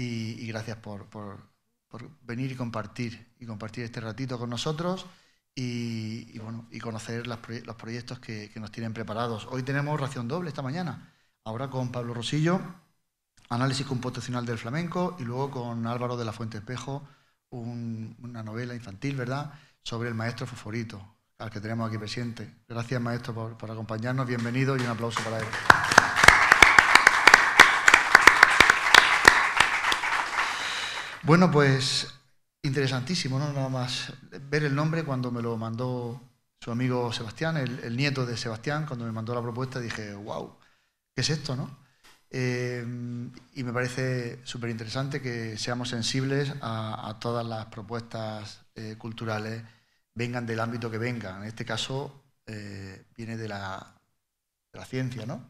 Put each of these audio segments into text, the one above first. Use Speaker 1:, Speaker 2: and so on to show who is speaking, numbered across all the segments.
Speaker 1: y, gracias por, venir y compartir, y compartir este ratito con nosotros y, bueno, y conocer los proyectos que, nos tienen preparados. Hoy tenemos ración doble esta mañana, ahora con Pablo Rosillo, análisis computacional del flamenco, y luego con Álvaro de la Fuente Espejo, una novela infantil, ¿verdad?, sobre el maestro Foforito, al que tenemos aquí presente. Gracias, maestro, por, por acompañarnos. Bienvenido y un aplauso para él. Bueno, pues interesantísimo, ¿no? Nada más ver el nombre cuando me lo mandó su amigo Sebastián, el, nieto de Sebastián, cuando me mandó la propuesta dije, wow, ¿qué es esto, no? Eh, y me parece súper interesante que seamos sensibles a, todas las propuestas eh, culturales, vengan del ámbito que vengan. En este caso, eh, viene de la, de la ciencia, ¿no?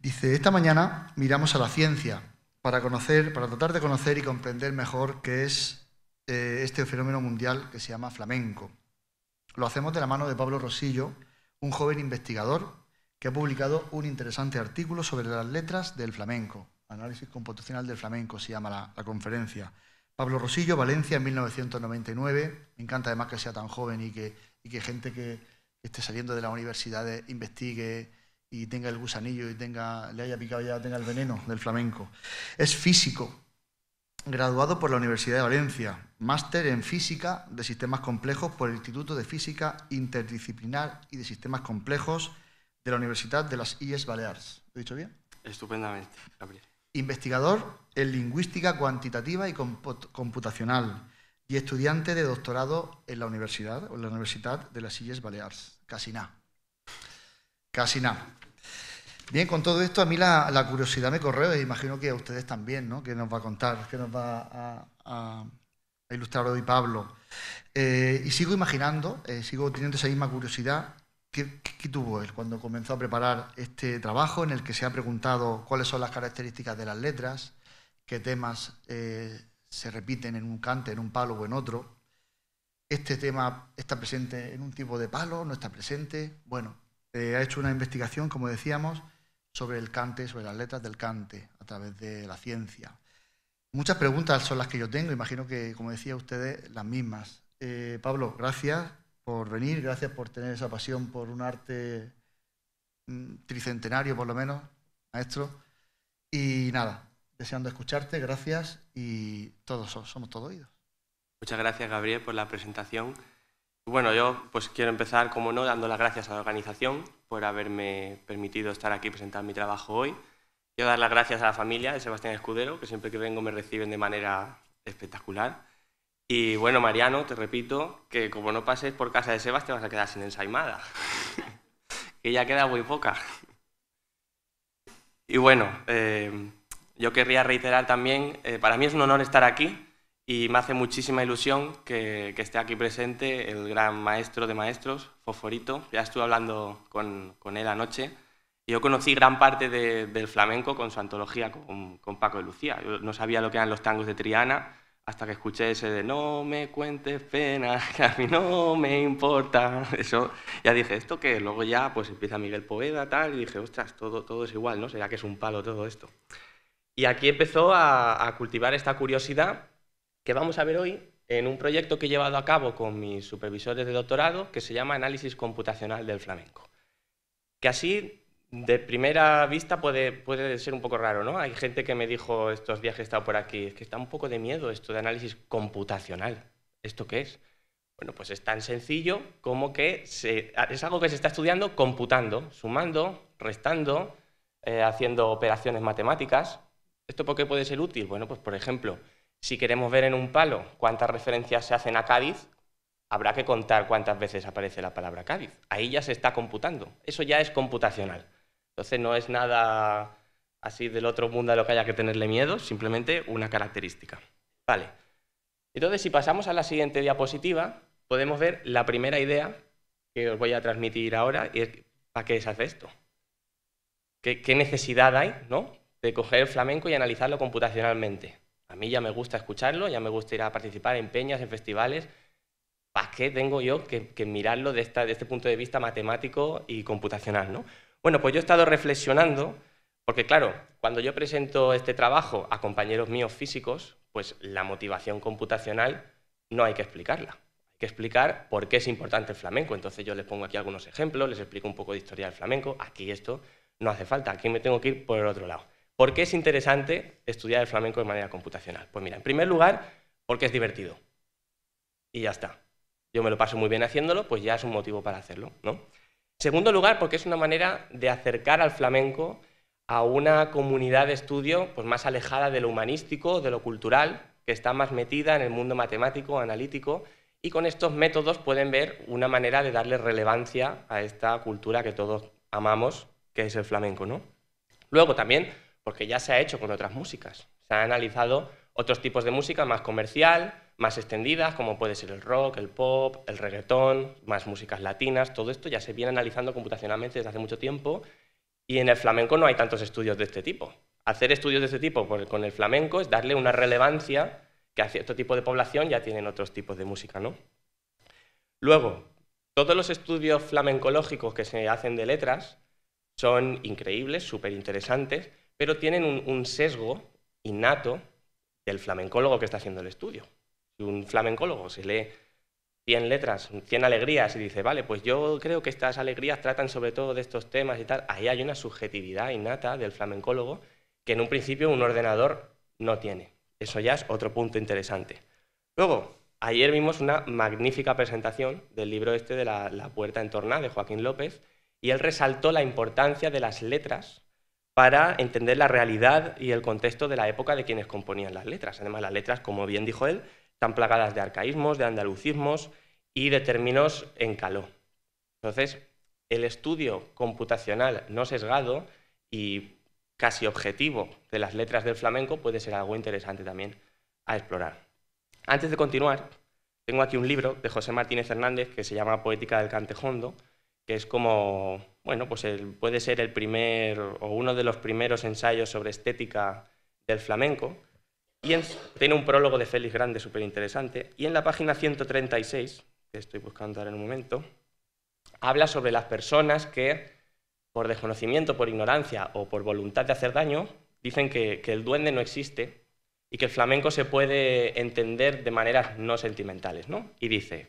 Speaker 1: Dice, esta mañana miramos a la ciencia para conocer, para tratar de conocer y comprender mejor qué es eh, este fenómeno mundial que se llama flamenco. Lo hacemos de la mano de Pablo Rosillo, un joven investigador que ha publicado un interesante artículo sobre las letras del flamenco. Análisis computacional del flamenco se llama la, conferencia. Pablo Rosillo, Valencia, en 1999. Me encanta además que sea tan joven y que, gente que esté saliendo de la universidad eh, investigue y tenga el gusanillo y tenga, le haya picado ya, tenga el veneno del flamenco. Es físico, graduado por la Universidad de Valencia, máster en física de sistemas complejos por el Instituto de Física Interdisciplinar y de Sistemas Complejos de la Universidad de las Illes Baleares. ¿Lo he dicho bien?
Speaker 2: Estupendamente, Gabriel.
Speaker 1: Investigador en lingüística cuantitativa y computacional y estudiante de doctorado en la Universidad, en la Universidad de las Illes Baleares, casi nada. Casi nada. Bien, con todo esto, a mí la, curiosidad me corre, imagino que a ustedes también, ¿no? Que nos va a contar, que nos va a, ilustrar hoy Pablo. Eh, y sigo imaginando, eh, sigo teniendo esa misma curiosidad ¿Qué, tuvo él cuando comenzó a preparar este trabajo en el que se ha preguntado cuáles son las características de las letras, qué temas eh, se repiten en un cante, en un palo o en otro? ¿Este tema está presente en un tipo de palo? ¿No está presente? Bueno, eh, ha hecho una investigación, como decíamos, sobre el cante, sobre las letras del cante, a través de la ciencia. Muchas preguntas son las que yo tengo, imagino que, como decía ustedes, las mismas. Eh, Pablo, gracias por venir, gracias por tener esa pasión por un arte mm, tricentenario, por lo menos, maestro. Y nada, deseando escucharte, gracias y todos somos todos oídos.
Speaker 2: Muchas gracias, Gabriel, por la presentación. Bueno, yo pues quiero empezar, como no, dando las gracias a la organización por haberme permitido estar aquí presentar mi trabajo hoy. Quiero dar las gracias a la familia de Sebastián Escudero, que siempre que vengo me reciben de manera espectacular. Y bueno, Mariano, te repito que como no pases por casa de Sebastián te vas a quedar sin ensaimada, que ya queda muy poca. Y bueno, eh, yo querría reiterar también, eh, para mí es un honor estar aquí, y me hace muchísima ilusión que, esté aquí presente el gran maestro de maestros, Foforito. Ya estuve hablando con, él anoche. Yo conocí gran parte del flamenco con su antología con, Paco de Lucía. Yo no sabía lo que eran los tangos de Triana hasta que escuché ese de no me cuentes pena, que a mí no me importa. Eso ya dije, ¿esto que Luego ya pues empieza Miguel Poveda, tal, y dije, ostras, todo, todo es igual, ¿no? Será que es un palo todo esto. Y aquí empezó a, a cultivar esta curiosidad que vamos a ver hoy en un proyecto que he llevado a cabo con mis supervisores de doctorado que se llama Análisis Computacional del Flamenco. Que así, de primera vista, puede, puede ser un poco raro, ¿no? Hay gente que me dijo estos días que he estado por aquí, es que está un poco de miedo esto de análisis computacional. ¿Esto qué es? Bueno, pues es tan sencillo como que es algo que se está estudiando computando, sumando, restando, eh, haciendo operaciones matemáticas. ¿Esto por qué puede ser útil? Bueno, pues por ejemplo, si queremos ver en un palo cuántas referencias se hacen a Cádiz, habrá que contar cuántas veces aparece la palabra Cádiz. Ahí ya se está computando. Eso ya es computacional. Entonces no es nada así del otro mundo a lo que haya que tenerle miedo, simplemente una característica. Vale. Entonces, si pasamos a la siguiente diapositiva, podemos ver la primera idea que os voy a transmitir ahora y es ¿para qué se hace esto? ¿Qué, necesidad hay de coger el flamenco y analizarlo computacionalmente? A mí ya me gusta escucharlo, ya me gusta ir a participar en peñas, en festivales. ¿Para qué tengo yo que, mirarlo desde este punto de vista matemático y computacional? ¿no? Bueno, pues yo he estado reflexionando, porque claro, cuando yo presento este trabajo a compañeros míos físicos, pues la motivación computacional no hay que explicarla. Hay que explicar por qué es importante el flamenco. Entonces yo les pongo aquí algunos ejemplos, les explico un poco de historia del flamenco. Aquí esto no hace falta, aquí me tengo que ir por el otro lado. ¿Por qué es interesante estudiar el flamenco de manera computacional? Pues mira, en primer lugar, porque es divertido. Y ya está. Yo me lo paso muy bien haciéndolo, pues ya es un motivo para hacerlo. segundo lugar, porque es una manera de acercar al flamenco a una comunidad de estudio pues, más alejada de lo humanístico, de lo cultural, que está más metida en el mundo matemático, analítico, y con estos métodos pueden ver una manera de darle relevancia a esta cultura que todos amamos, que es el flamenco. ¿no? Luego también porque ya se ha hecho con otras músicas. Se han analizado otros tipos de música más comercial, más extendidas, como puede ser el rock, el pop, el reggaetón, más músicas latinas, todo esto ya se viene analizando computacionalmente desde hace mucho tiempo y en el flamenco no hay tantos estudios de este tipo. Hacer estudios de este tipo con el flamenco es darle una relevancia que a cierto tipo de población ya tienen otros tipos de música, ¿no? Luego, todos los estudios flamencológicos que se hacen de letras son increíbles, súper interesantes, pero tienen un, sesgo innato del flamencólogo que está haciendo el estudio. Si un flamencólogo se lee 100 letras, 100 alegrías y dice, vale, pues yo creo que estas alegrías tratan sobre todo de estos temas y tal, ahí hay una subjetividad innata del flamencólogo que en un principio un ordenador no tiene. Eso ya es otro punto interesante. Luego, ayer vimos una magnífica presentación del libro este de La, puerta entornada de Joaquín López y él resaltó la importancia de las letras para entender la realidad y el contexto de la época de quienes componían las letras. Además, las letras, como bien dijo él, están plagadas de arcaísmos, de andalucismos y de términos en caló. Entonces, el estudio computacional no sesgado y casi objetivo de las letras del flamenco puede ser algo interesante también a explorar. Antes de continuar, tengo aquí un libro de José Martínez Hernández que se llama Poética del Cantejondo, que es como bueno, pues puede ser el primer o uno de los primeros ensayos sobre estética del flamenco. Y tiene un prólogo de Félix Grande súper interesante. Y en la página 136, que estoy buscando ahora en un momento, habla sobre las personas que, por desconocimiento, por ignorancia o por voluntad de hacer daño, dicen que, que el duende no existe y que el flamenco se puede entender de maneras no sentimentales. ¿no? Y dice,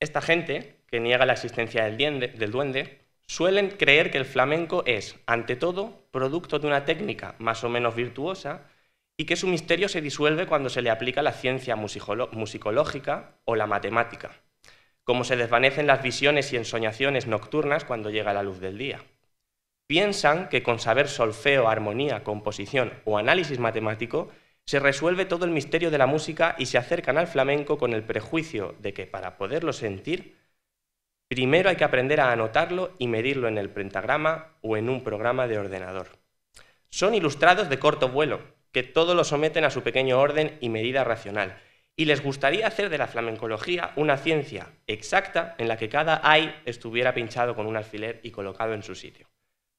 Speaker 2: esta gente, que niega la existencia del, duende, suelen creer que el flamenco es, ante todo, producto de una técnica más o menos virtuosa y que su misterio se disuelve cuando se le aplica la ciencia musicológica o la matemática, como se desvanecen las visiones y ensoñaciones nocturnas cuando llega la luz del día. Piensan que con saber solfeo, armonía, composición o análisis matemático se resuelve todo el misterio de la música y se acercan al flamenco con el prejuicio de que para poderlo sentir, primero hay que aprender a anotarlo y medirlo en el pentagrama o en un programa de ordenador. Son ilustrados de corto vuelo, que todo lo someten a su pequeño orden y medida racional, y les gustaría hacer de la flamencología una ciencia exacta en la que cada ay estuviera pinchado con un alfiler y colocado en su sitio.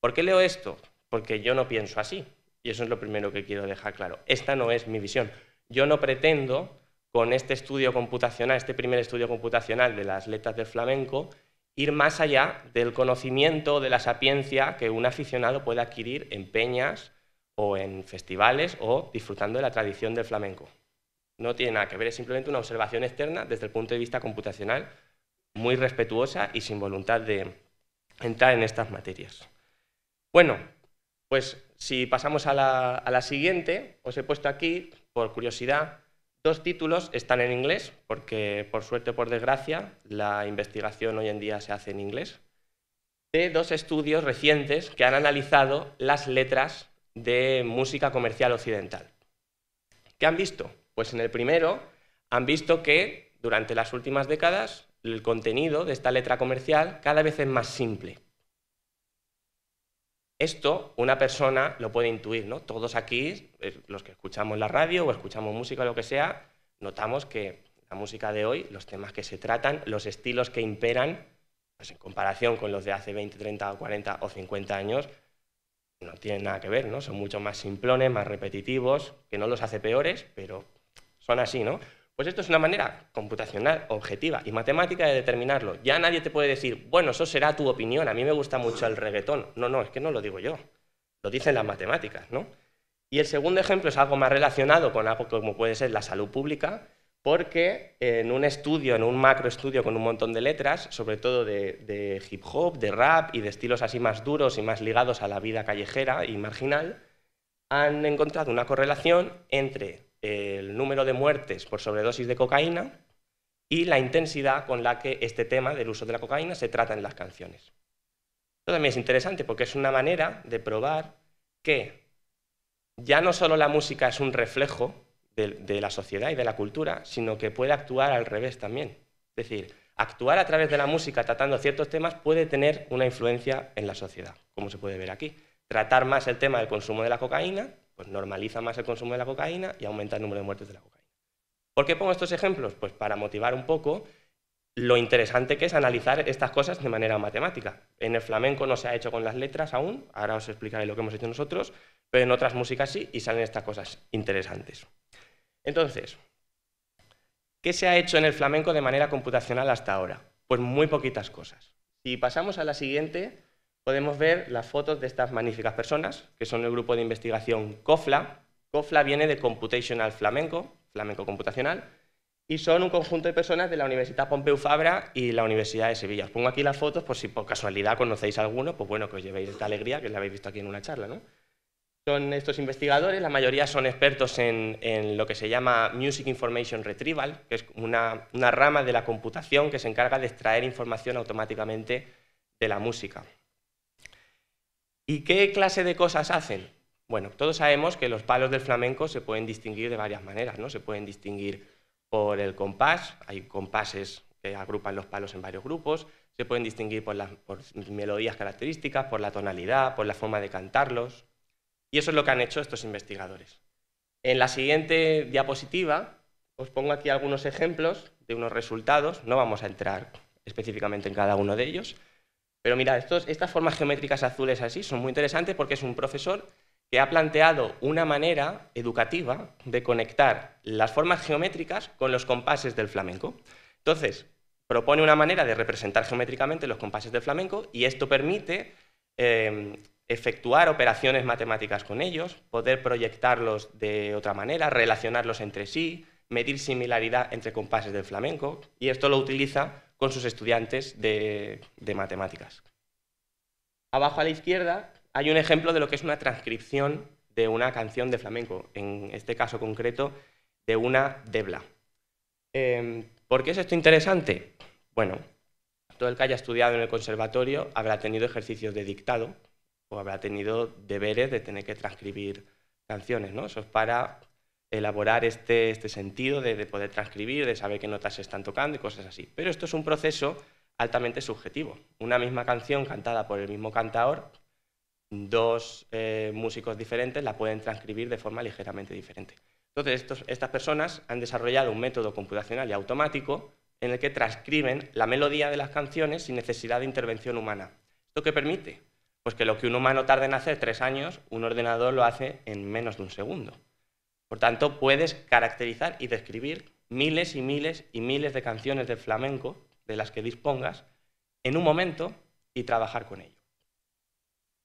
Speaker 2: ¿Por qué leo esto? Porque yo no pienso así, y eso es lo primero que quiero dejar claro. Esta no es mi visión. Yo no pretendo, con este estudio computacional, este primer estudio computacional de las letras del flamenco, ir más allá del conocimiento, de la sapiencia que un aficionado puede adquirir en peñas o en festivales o disfrutando de la tradición del flamenco. No tiene nada que ver, es simplemente una observación externa desde el punto de vista computacional, muy respetuosa y sin voluntad de entrar en estas materias. Bueno, pues si pasamos a la, siguiente, os he puesto aquí, por curiosidad, Dos títulos están en inglés, porque por suerte o por desgracia la investigación hoy en día se hace en inglés, de dos estudios recientes que han analizado las letras de música comercial occidental. ¿Qué han visto? Pues en el primero han visto que durante las últimas décadas el contenido de esta letra comercial cada vez es más simple. Esto una persona lo puede intuir, ¿no? Todos aquí, eh, los que escuchamos la radio o escuchamos música o lo que sea, notamos que la música de hoy, los temas que se tratan, los estilos que imperan, pues en comparación con los de hace 20, 30 o 40 o 50 años, no tienen nada que ver, ¿no? Son mucho más simplones, más repetitivos, que no los hace peores, pero son así, ¿no? Pues esto es una manera computacional, objetiva y matemática de determinarlo. Ya nadie te puede decir, bueno, eso será tu opinión, a mí me gusta mucho el reggaetón. No, no, es que no lo digo yo, lo dicen las matemáticas, ¿no? Y el segundo ejemplo es algo más relacionado con algo como puede ser la salud pública, porque en un estudio, en un macro macroestudio con un montón de letras, sobre todo de, de hip hop, de rap y de estilos así más duros y más ligados a la vida callejera y marginal, han encontrado una correlación entre el número de muertes por sobredosis de cocaína y la intensidad con la que este tema del uso de la cocaína se trata en las canciones. Esto también es interesante porque es una manera de probar que ya no solo la música es un reflejo de, la sociedad y de la cultura, sino que puede actuar al revés también. Es decir, actuar a través de la música tratando ciertos temas puede tener una influencia en la sociedad, como se puede ver aquí. Tratar más el tema del consumo de la cocaína pues normaliza más el consumo de la cocaína y aumenta el número de muertes de la cocaína. ¿Por qué pongo estos ejemplos? Pues para motivar un poco lo interesante que es analizar estas cosas de manera matemática. En el flamenco no se ha hecho con las letras aún, ahora os explicaré lo que hemos hecho nosotros, pero en otras músicas sí y salen estas cosas interesantes. Entonces, ¿qué se ha hecho en el flamenco de manera computacional hasta ahora? Pues muy poquitas cosas. Si pasamos a la siguiente, podemos ver las fotos de estas magníficas personas, que son el grupo de investigación COFLA. COFLA viene de Computational Flamenco, flamenco computacional, y son un conjunto de personas de la Universidad Pompeu Fabra y la Universidad de Sevilla. Os pongo aquí las fotos por si por casualidad conocéis alguno, pues bueno, que os llevéis esta alegría que la habéis visto aquí en una charla, ¿no? Son estos investigadores, la mayoría son expertos en, lo que se llama Music Information Retrieval, que es una rama de la computación que se encarga de extraer información automáticamente de la música. ¿Y qué clase de cosas hacen? Bueno, todos sabemos que los palos del flamenco se pueden distinguir de varias maneras, ¿no? Se pueden distinguir por el compás, hay compases que agrupan los palos en varios grupos, se pueden distinguir por las por melodías características, por la tonalidad, por la forma de cantarlos. Y eso es lo que han hecho estos investigadores. En la siguiente diapositiva os pongo aquí algunos ejemplos de unos resultados, no vamos a entrar específicamente en cada uno de ellos, pero mira, estas formas geométricas azules así son muy interesantes porque es un profesor que ha planteado una manera educativa de conectar las formas geométricas con los compases del flamenco. Entonces, propone una manera de representar geométricamente los compases del flamenco y esto permite em, efectuar operaciones matemáticas con ellos, poder proyectarlos de otra manera, relacionarlos entre sí, medir similaridad entre compases del flamenco y esto lo utiliza con sus estudiantes de, matemáticas. Abajo a la izquierda hay un ejemplo de lo que es una transcripción de una canción de flamenco, en este caso concreto de una debla. Em, ¿Por qué es esto interesante? Bueno, todo el que haya estudiado en el conservatorio habrá tenido ejercicios de dictado o habrá tenido deberes de tener que transcribir canciones, ¿no? Eso es para elaborar este, este sentido de, poder transcribir, de saber qué notas se están tocando y cosas así. Pero esto es un proceso altamente subjetivo. Una misma canción cantada por el mismo cantador, dos eh, músicos diferentes la pueden transcribir de forma ligeramente diferente. Entonces, estas personas han desarrollado un método computacional y automático en el que transcriben la melodía de las canciones sin necesidad de intervención humana. ¿Esto qué permite? Pues que lo que un humano tarda en hacer tres años, un ordenador lo hace en menos de un segundo. Por tanto, puedes caracterizar y describir miles y miles y miles de canciones de flamenco, de las que dispongas, en un momento y trabajar con ello.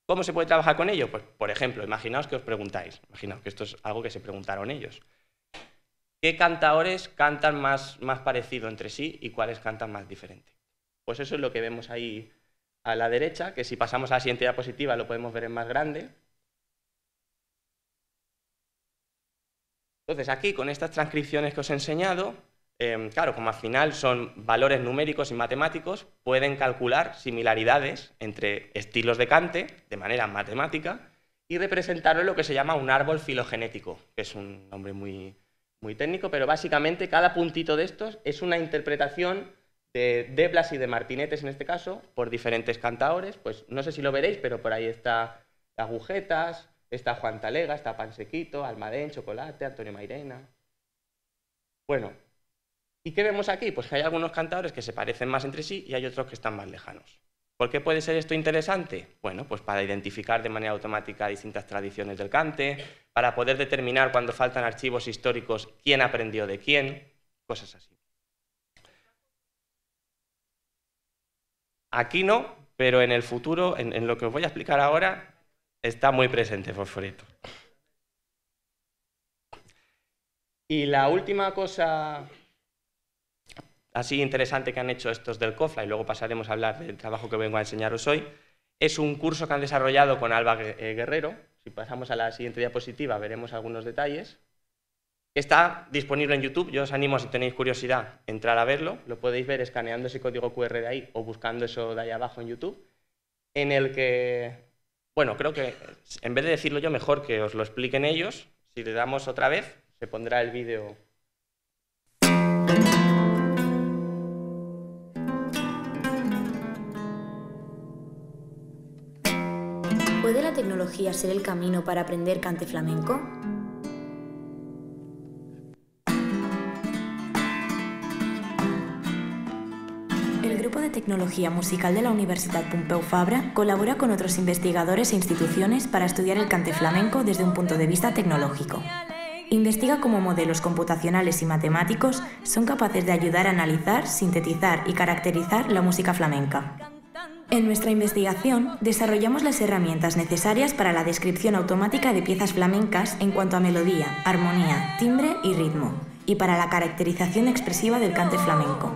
Speaker 2: ¿Cómo se puede trabajar con ello? Pues, por ejemplo, imaginaos que os preguntáis, imaginaos que esto es algo que se preguntaron ellos. ¿Qué cantaores cantan más, más parecido entre sí y cuáles cantan más diferente? Pues eso es lo que vemos ahí a la derecha, que si pasamos a la siguiente diapositiva lo podemos ver en más grande. Entonces, aquí, con estas transcripciones que os he enseñado, em, claro, como al final son valores numéricos y matemáticos, pueden calcular similaridades entre estilos de cante de manera matemática y representarlo en lo que se llama un árbol filogenético, que es un nombre muy, muy técnico, pero básicamente cada puntito de estos es una interpretación de Deblas y de Martinetes en este caso, por diferentes cantaores, pues no sé si lo veréis, pero por ahí está agujetas, Está Juan Talega, está Pansequito, Almadén, Chocolate, Antonio Mairena. Bueno, ¿y qué vemos aquí? Pues que hay algunos cantadores que se parecen más entre sí y hay otros que están más lejanos. ¿Por qué puede ser esto interesante? Bueno, pues para identificar de manera automática distintas tradiciones del cante, para poder determinar cuando faltan archivos históricos quién aprendió de quién, cosas así. Aquí no, pero en el futuro, en, en lo que os voy a explicar ahora, está muy presente fosforito. Y la última cosa así interesante que han hecho estos del COFLA, y luego pasaremos a hablar del trabajo que vengo a enseñaros hoy, es un curso que han desarrollado con Alba eh, Guerrero. Si pasamos a la siguiente diapositiva veremos algunos detalles. Está disponible en YouTube, yo os animo si tenéis curiosidad a entrar a verlo, lo podéis ver escaneando ese código QR de ahí o buscando eso de ahí abajo en YouTube, en el que bueno, creo que en vez de decirlo yo, mejor que os lo expliquen ellos. Si le damos otra vez, se pondrá el vídeo.
Speaker 3: ¿Puede la tecnología ser el camino para aprender cante flamenco? Tecnología Musical de la Universidad Pompeu Fabra colabora con otros investigadores e instituciones para estudiar el cante flamenco desde un punto de vista tecnológico. Investiga cómo modelos computacionales y matemáticos son capaces de ayudar a analizar, sintetizar y caracterizar la música flamenca. En nuestra investigación desarrollamos las herramientas necesarias para la descripción automática de piezas flamencas en cuanto a melodía, armonía, timbre y ritmo, y para la caracterización expresiva del cante flamenco.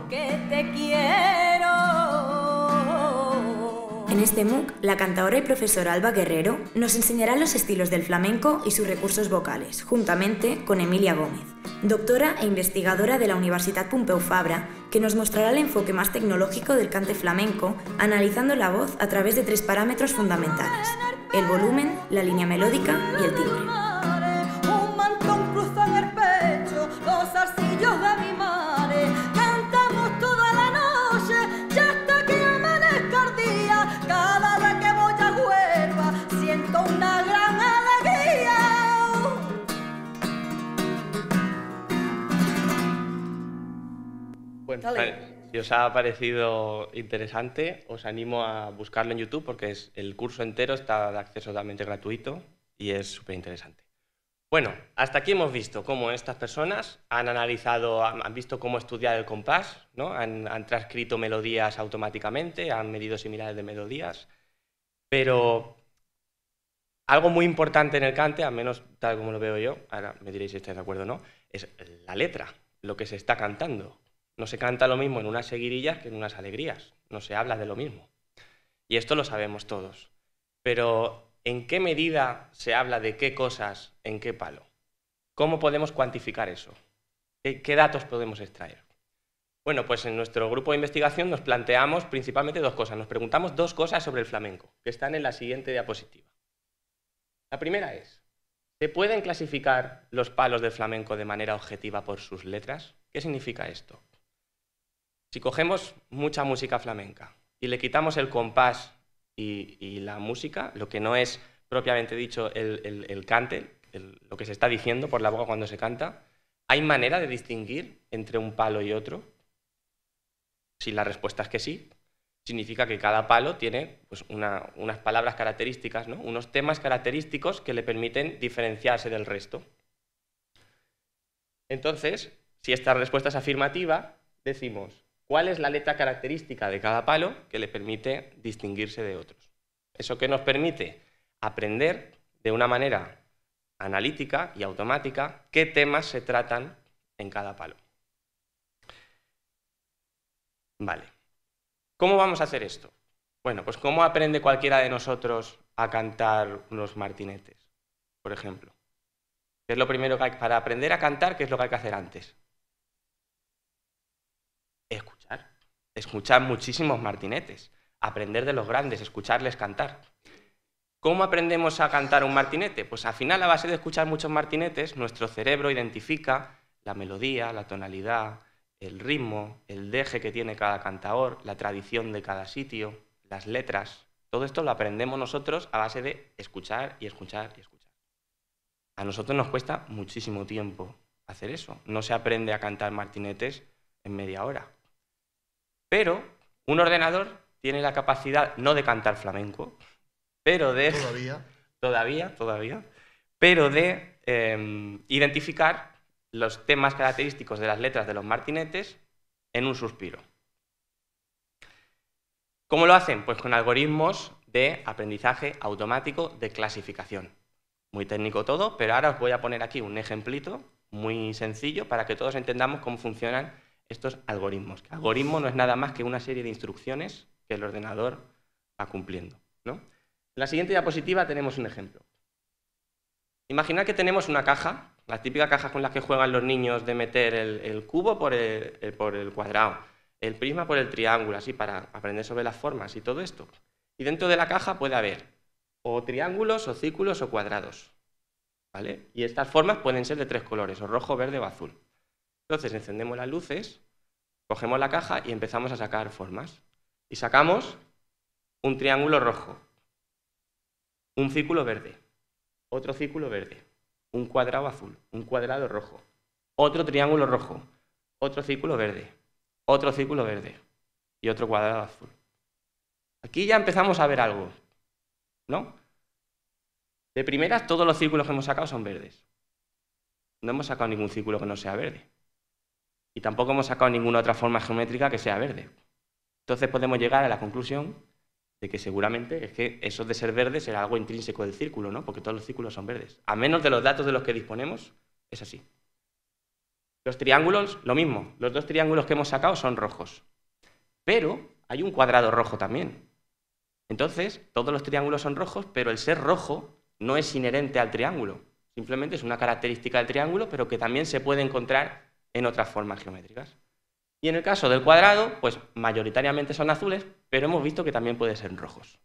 Speaker 3: En este MOOC, la cantadora y profesora Alba Guerrero nos enseñará los estilos del flamenco y sus recursos vocales, juntamente con Emilia Gómez, doctora e investigadora de la Universidad Pompeu Fabra, que nos mostrará el enfoque más tecnológico del cante flamenco, analizando la voz a través de tres parámetros fundamentales, el volumen, la línea melódica y el timbre.
Speaker 2: Si os ha parecido interesante, os animo a buscarlo en YouTube porque es, el curso entero está de acceso totalmente gratuito y es súper interesante. Bueno, hasta aquí hemos visto cómo estas personas han analizado, han visto cómo estudiar el compás, ¿no? han, han transcrito melodías automáticamente, han medido similares de melodías, pero algo muy importante en el cante, al menos tal como lo veo yo, ahora me diréis si estáis de acuerdo o no, es la letra, lo que se está cantando. No se canta lo mismo en unas seguirillas que en unas alegrías, no se habla de lo mismo. Y esto lo sabemos todos. Pero, ¿en qué medida se habla de qué cosas, en qué palo? ¿Cómo podemos cuantificar eso? ¿Qué, qué datos podemos extraer? Bueno, pues en nuestro grupo de investigación nos planteamos principalmente dos cosas. Nos preguntamos dos cosas sobre el flamenco, que están en la siguiente diapositiva. La primera es, ¿se pueden clasificar los palos del flamenco de manera objetiva por sus letras? ¿Qué significa esto? Si cogemos mucha música flamenca y le quitamos el compás y, la música, lo que no es propiamente dicho el, cante, lo que se está diciendo por la boca cuando se canta, ¿hay manera de distinguir entre un palo y otro? Si la respuesta es que sí, significa que cada palo tiene pues, unas palabras características, ¿no? unos temas característicos que le permiten diferenciarse del resto. Entonces, si esta respuesta es afirmativa, decimos, cuál es la letra característica de cada palo que le permite distinguirse de otros. Eso que nos permite aprender de una manera analítica y automática qué temas se tratan en cada palo. Vale. ¿Cómo vamos a hacer esto? Bueno, pues ¿cómo aprende cualquiera de nosotros a cantar unos martinetes, por ejemplo? ¿Qué es lo primero que hay para aprender a cantar? ¿Qué es lo que hay que hacer antes? Escuchar escuchar muchísimos martinetes, aprender de los grandes, escucharles cantar. ¿Cómo aprendemos a cantar un martinete? Pues al final, a base de escuchar muchos martinetes, nuestro cerebro identifica la melodía, la tonalidad, el ritmo, el deje que tiene cada cantador, la tradición de cada sitio, las letras. Todo esto lo aprendemos nosotros a base de escuchar y escuchar y escuchar. A nosotros nos cuesta muchísimo tiempo hacer eso. No se aprende a cantar martinetes en media hora. Pero un ordenador tiene la capacidad no de cantar flamenco, pero de... Todavía. Todavía, todavía. Pero de em, identificar los temas característicos de las letras de los martinetes en un suspiro. ¿Cómo lo hacen? Pues con algoritmos de aprendizaje automático de clasificación. Muy técnico todo, pero ahora os voy a poner aquí un ejemplito muy sencillo para que todos entendamos cómo funcionan estos algoritmos. Que algoritmo no es nada más que una serie de instrucciones que el ordenador va cumpliendo. En la siguiente diapositiva tenemos un ejemplo. Imaginad que tenemos una caja, la típica caja con la que juegan los niños de meter el, cubo eh, por el, cuadrado, el prisma por el triángulo, así para aprender sobre las formas y todo esto. Y dentro de la caja puede haber o triángulos, o círculos, o cuadrados. Y estas formas pueden ser de tres colores, o rojo, verde o azul. Entonces encendemos las luces, cogemos la caja y empezamos a sacar formas. Y sacamos un triángulo rojo, un círculo verde, otro círculo verde, un cuadrado azul, un cuadrado rojo, otro triángulo rojo, otro círculo verde, otro círculo verde y otro cuadrado azul. Aquí ya empezamos a ver algo, ¿no? De primeras, todos los círculos que hemos sacado son verdes. No hemos sacado ningún círculo que no sea verde. Y tampoco hemos sacado ninguna otra forma geométrica que sea verde. Entonces podemos llegar a la conclusión de que seguramente es que eso de ser verde será algo intrínseco del círculo, ¿no? Porque todos los círculos son verdes. A menos de los datos de los que disponemos, es así. Los triángulos, lo mismo. Los dos triángulos que hemos sacado son rojos. Pero hay un cuadrado rojo también. Entonces, todos los triángulos son rojos, pero el ser rojo no es inherente al triángulo. Simplemente es una característica del triángulo, pero que también se puede encontrar en otras formas geométricas. Y en el caso del cuadrado, pues mayoritariamente son azules, pero hemos visto que también pueden ser rojos.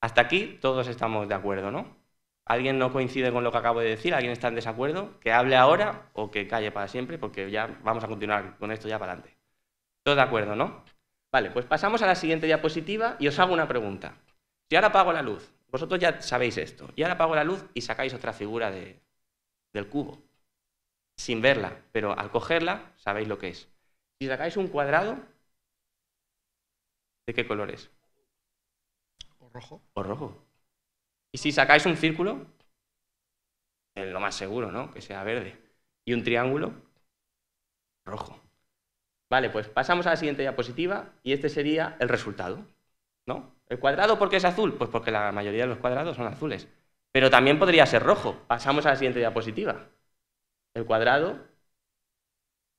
Speaker 2: Hasta aquí todos estamos de acuerdo, ¿no? ¿Alguien no coincide con lo que acabo de decir? ¿Alguien está en desacuerdo? Que hable ahora o que calle para siempre, porque ya vamos a continuar con esto ya para adelante. Todos de acuerdo, ¿no? Vale, pues pasamos a la siguiente diapositiva y os hago una pregunta. Si ahora apago la luz, vosotros ya sabéis esto, y ahora apago la luz y sacáis otra figura del cubo sin verla, pero al cogerla sabéis lo que es. Si sacáis un cuadrado, ¿de qué color es? O rojo. O rojo. Y si sacáis un círculo, lo más seguro, ¿no? Que sea verde. Y un triángulo, rojo. Vale, pues pasamos a la siguiente diapositiva y este sería el resultado. ¿No? ¿El cuadrado por qué es azul? Pues porque la mayoría de los cuadrados son azules. Pero también podría ser rojo. Pasamos a la siguiente diapositiva el cuadrado,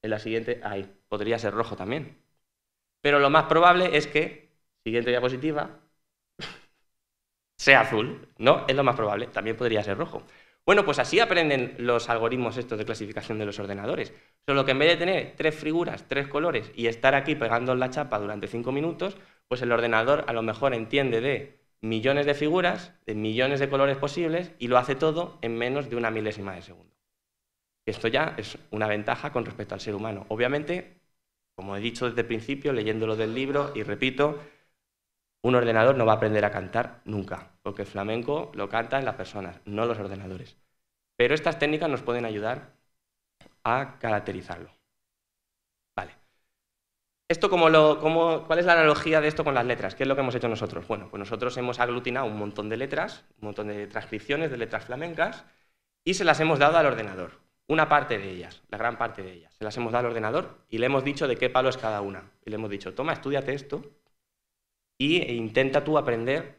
Speaker 2: en la siguiente, ahí, podría ser rojo también. Pero lo más probable es que, siguiente diapositiva, sea azul, ¿no? Es lo más probable, también podría ser rojo. Bueno, pues así aprenden los algoritmos estos de clasificación de los ordenadores. Solo que en vez de tener tres figuras, tres colores y estar aquí pegando la chapa durante cinco minutos, pues el ordenador a lo mejor entiende de millones de figuras, de millones de colores posibles y lo hace todo en menos de una milésima de segundo. Esto ya es una ventaja con respecto al ser humano. Obviamente, como he dicho desde el principio, leyéndolo del libro, y repito, un ordenador no va a aprender a cantar nunca, porque el flamenco lo canta en las personas, no los ordenadores. Pero estas técnicas nos pueden ayudar a caracterizarlo. Vale. Esto como lo, ¿Cuál es la analogía de esto con las letras? ¿Qué es lo que hemos hecho nosotros? Bueno, pues nosotros hemos aglutinado un montón de letras, un montón de transcripciones de letras flamencas, y se las hemos dado al ordenador una parte de ellas, la gran parte de ellas. Se las hemos dado al ordenador y le hemos dicho de qué palo es cada una. Y le hemos dicho, toma, estudiate esto y e intenta tú aprender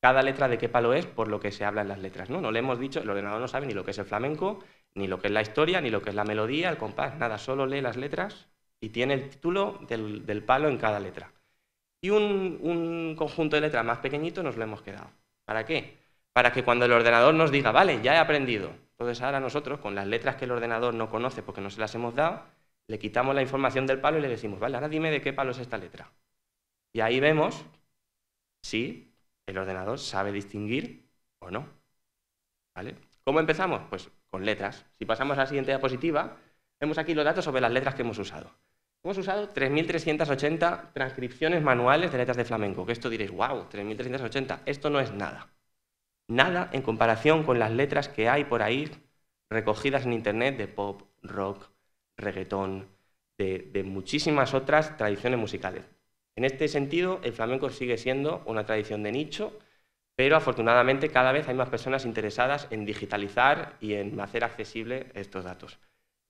Speaker 2: cada letra de qué palo es por lo que se habla en las letras. No, no le hemos dicho, el ordenador no sabe ni lo que es el flamenco, ni lo que es la historia, ni lo que es la melodía, el compás, nada, solo lee las letras y tiene el título del, palo en cada letra. Y un, un conjunto de letras más pequeñito nos lo hemos quedado. ¿Para qué? Para que cuando el ordenador nos diga, vale, ya he aprendido, entonces ahora nosotros, con las letras que el ordenador no conoce porque no se las hemos dado, le quitamos la información del palo y le decimos, vale, ahora dime de qué palo es esta letra. Y ahí vemos si el ordenador sabe distinguir o no. ¿Vale? ¿Cómo empezamos? Pues con letras. Si pasamos a la siguiente diapositiva, vemos aquí los datos sobre las letras que hemos usado. Hemos usado 3.380 transcripciones manuales de letras de flamenco, que esto diréis, wow, 3.380, esto no es nada nada en comparación con las letras que hay por ahí recogidas en Internet de pop, rock, reggaetón, de, muchísimas otras tradiciones musicales. En este sentido, el flamenco sigue siendo una tradición de nicho, pero afortunadamente cada vez hay más personas interesadas en digitalizar y en hacer accesible estos datos.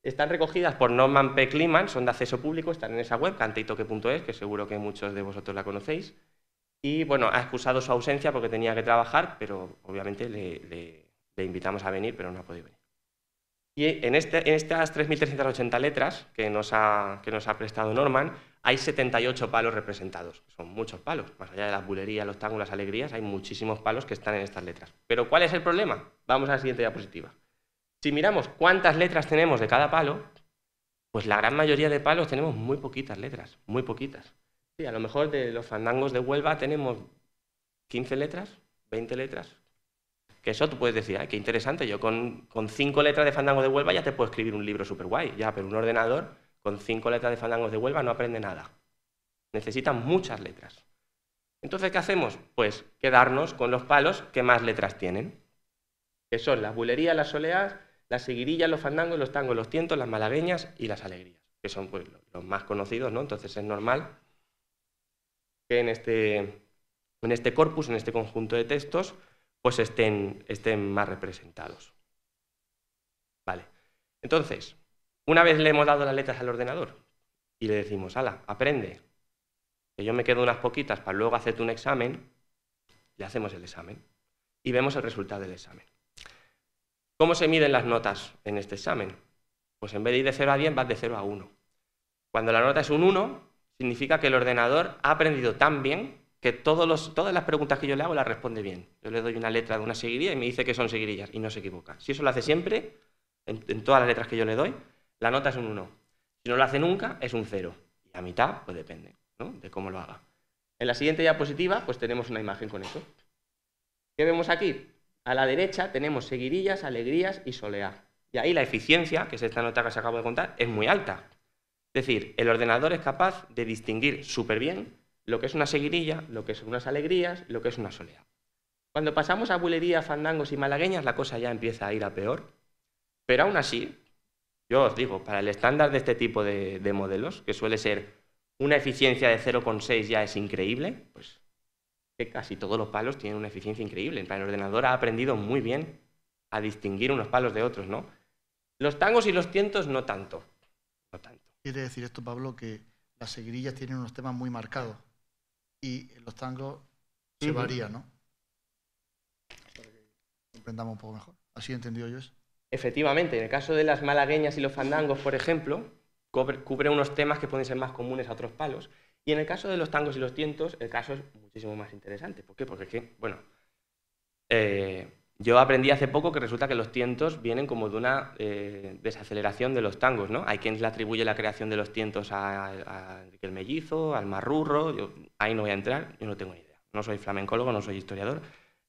Speaker 2: Están recogidas por Norman P. Kliman, son de acceso público, están en esa web, cantitoque.es, que seguro que muchos de vosotros la conocéis. Y bueno, ha excusado su ausencia porque tenía que trabajar, pero obviamente le, invitamos a venir, pero no ha podido venir. Y en, este, estas 3.380 letras que nos, ha, que nos ha prestado Norman, hay 78 palos representados. Son muchos palos. Más allá de las bulerías, los tangos, las alegrías, hay muchísimos palos que están en estas letras. Pero ¿cuál es el problema? Vamos a la siguiente diapositiva. Si miramos cuántas letras tenemos de cada palo, pues la gran mayoría de palos tenemos muy poquitas letras, muy poquitas a lo mejor de los fandangos de Huelva tenemos 15 letras, 20 letras. Que eso tú puedes decir, ay, qué interesante, yo con, con cinco letras de fandango de Huelva ya te puedo escribir un libro súper guay, ya, pero un ordenador con cinco letras de fandangos de Huelva no aprende nada. Necesita muchas letras. Entonces, ¿qué hacemos? Pues quedarnos con los palos que más letras tienen, que son las bulerías, las soleas, las seguirillas, los fandangos, los tangos, los tientos, las malagueñas y las alegrías, que son pues, los más conocidos, ¿no? Entonces es normal que este, en este, corpus, en este conjunto de textos, pues estén, más representados. Vale. Entonces, una vez le hemos dado las letras al ordenador y le decimos, ala, aprende, que yo me quedo unas poquitas para luego hacerte un examen, le hacemos el examen y vemos el resultado del examen. ¿Cómo se miden las notas en este examen? Pues en vez de ir de 0 a 10, vas de 0 a 1. Cuando la nota es un 1, significa que el ordenador ha aprendido tan bien que todos todas las preguntas que yo le hago las responde bien. Yo le doy una letra de una seguiría y me dice que son seguirillas y no se equivoca. Si eso lo hace siempre, en, todas las letras que yo le doy, la nota es un 1. Si no lo hace nunca, es un 0. Y a mitad, pues depende ¿no? de cómo lo haga. En la siguiente diapositiva, pues tenemos una imagen con eso. ¿Qué vemos aquí? A la derecha tenemos seguirillas, alegrías y soleá. Y ahí la eficiencia, que es esta nota que os acabo de contar, es muy alta. Es decir, el ordenador es capaz de distinguir súper bien lo que es una seguidilla, lo que son unas alegrías, lo que es una soledad. Cuando pasamos a bulería, fandangos y malagueñas, la cosa ya empieza a ir a peor. Pero aún así, yo os digo, para el estándar de este tipo de, modelos, que suele ser una eficiencia de 0,6 ya es increíble, pues que casi todos los palos tienen una eficiencia increíble. El ordenador ha aprendido muy bien a distinguir unos palos de otros, ¿no? Los tangos y los tientos no tanto,
Speaker 1: Quiere decir esto, Pablo, que las seguirillas tienen unos temas muy marcados y los tangos se varían, ¿no? Para que comprendamos un poco mejor. ¿Así he entendido yo eso?
Speaker 2: Efectivamente, en el caso de las malagueñas y los fandangos, por ejemplo, cubre unos temas que pueden ser más comunes a otros palos. Y en el caso de los tangos y los tientos, el caso es muchísimo más interesante. ¿Por qué? Porque es que, bueno, eh, yo aprendí hace poco que resulta que los tientos vienen como de una eh, desaceleración de los tangos, ¿no? Hay quien le atribuye la creación de los tientos a, el Mellizo, al Marrurro, ahí no voy a entrar, yo no tengo ni idea. No soy flamencólogo, no soy historiador,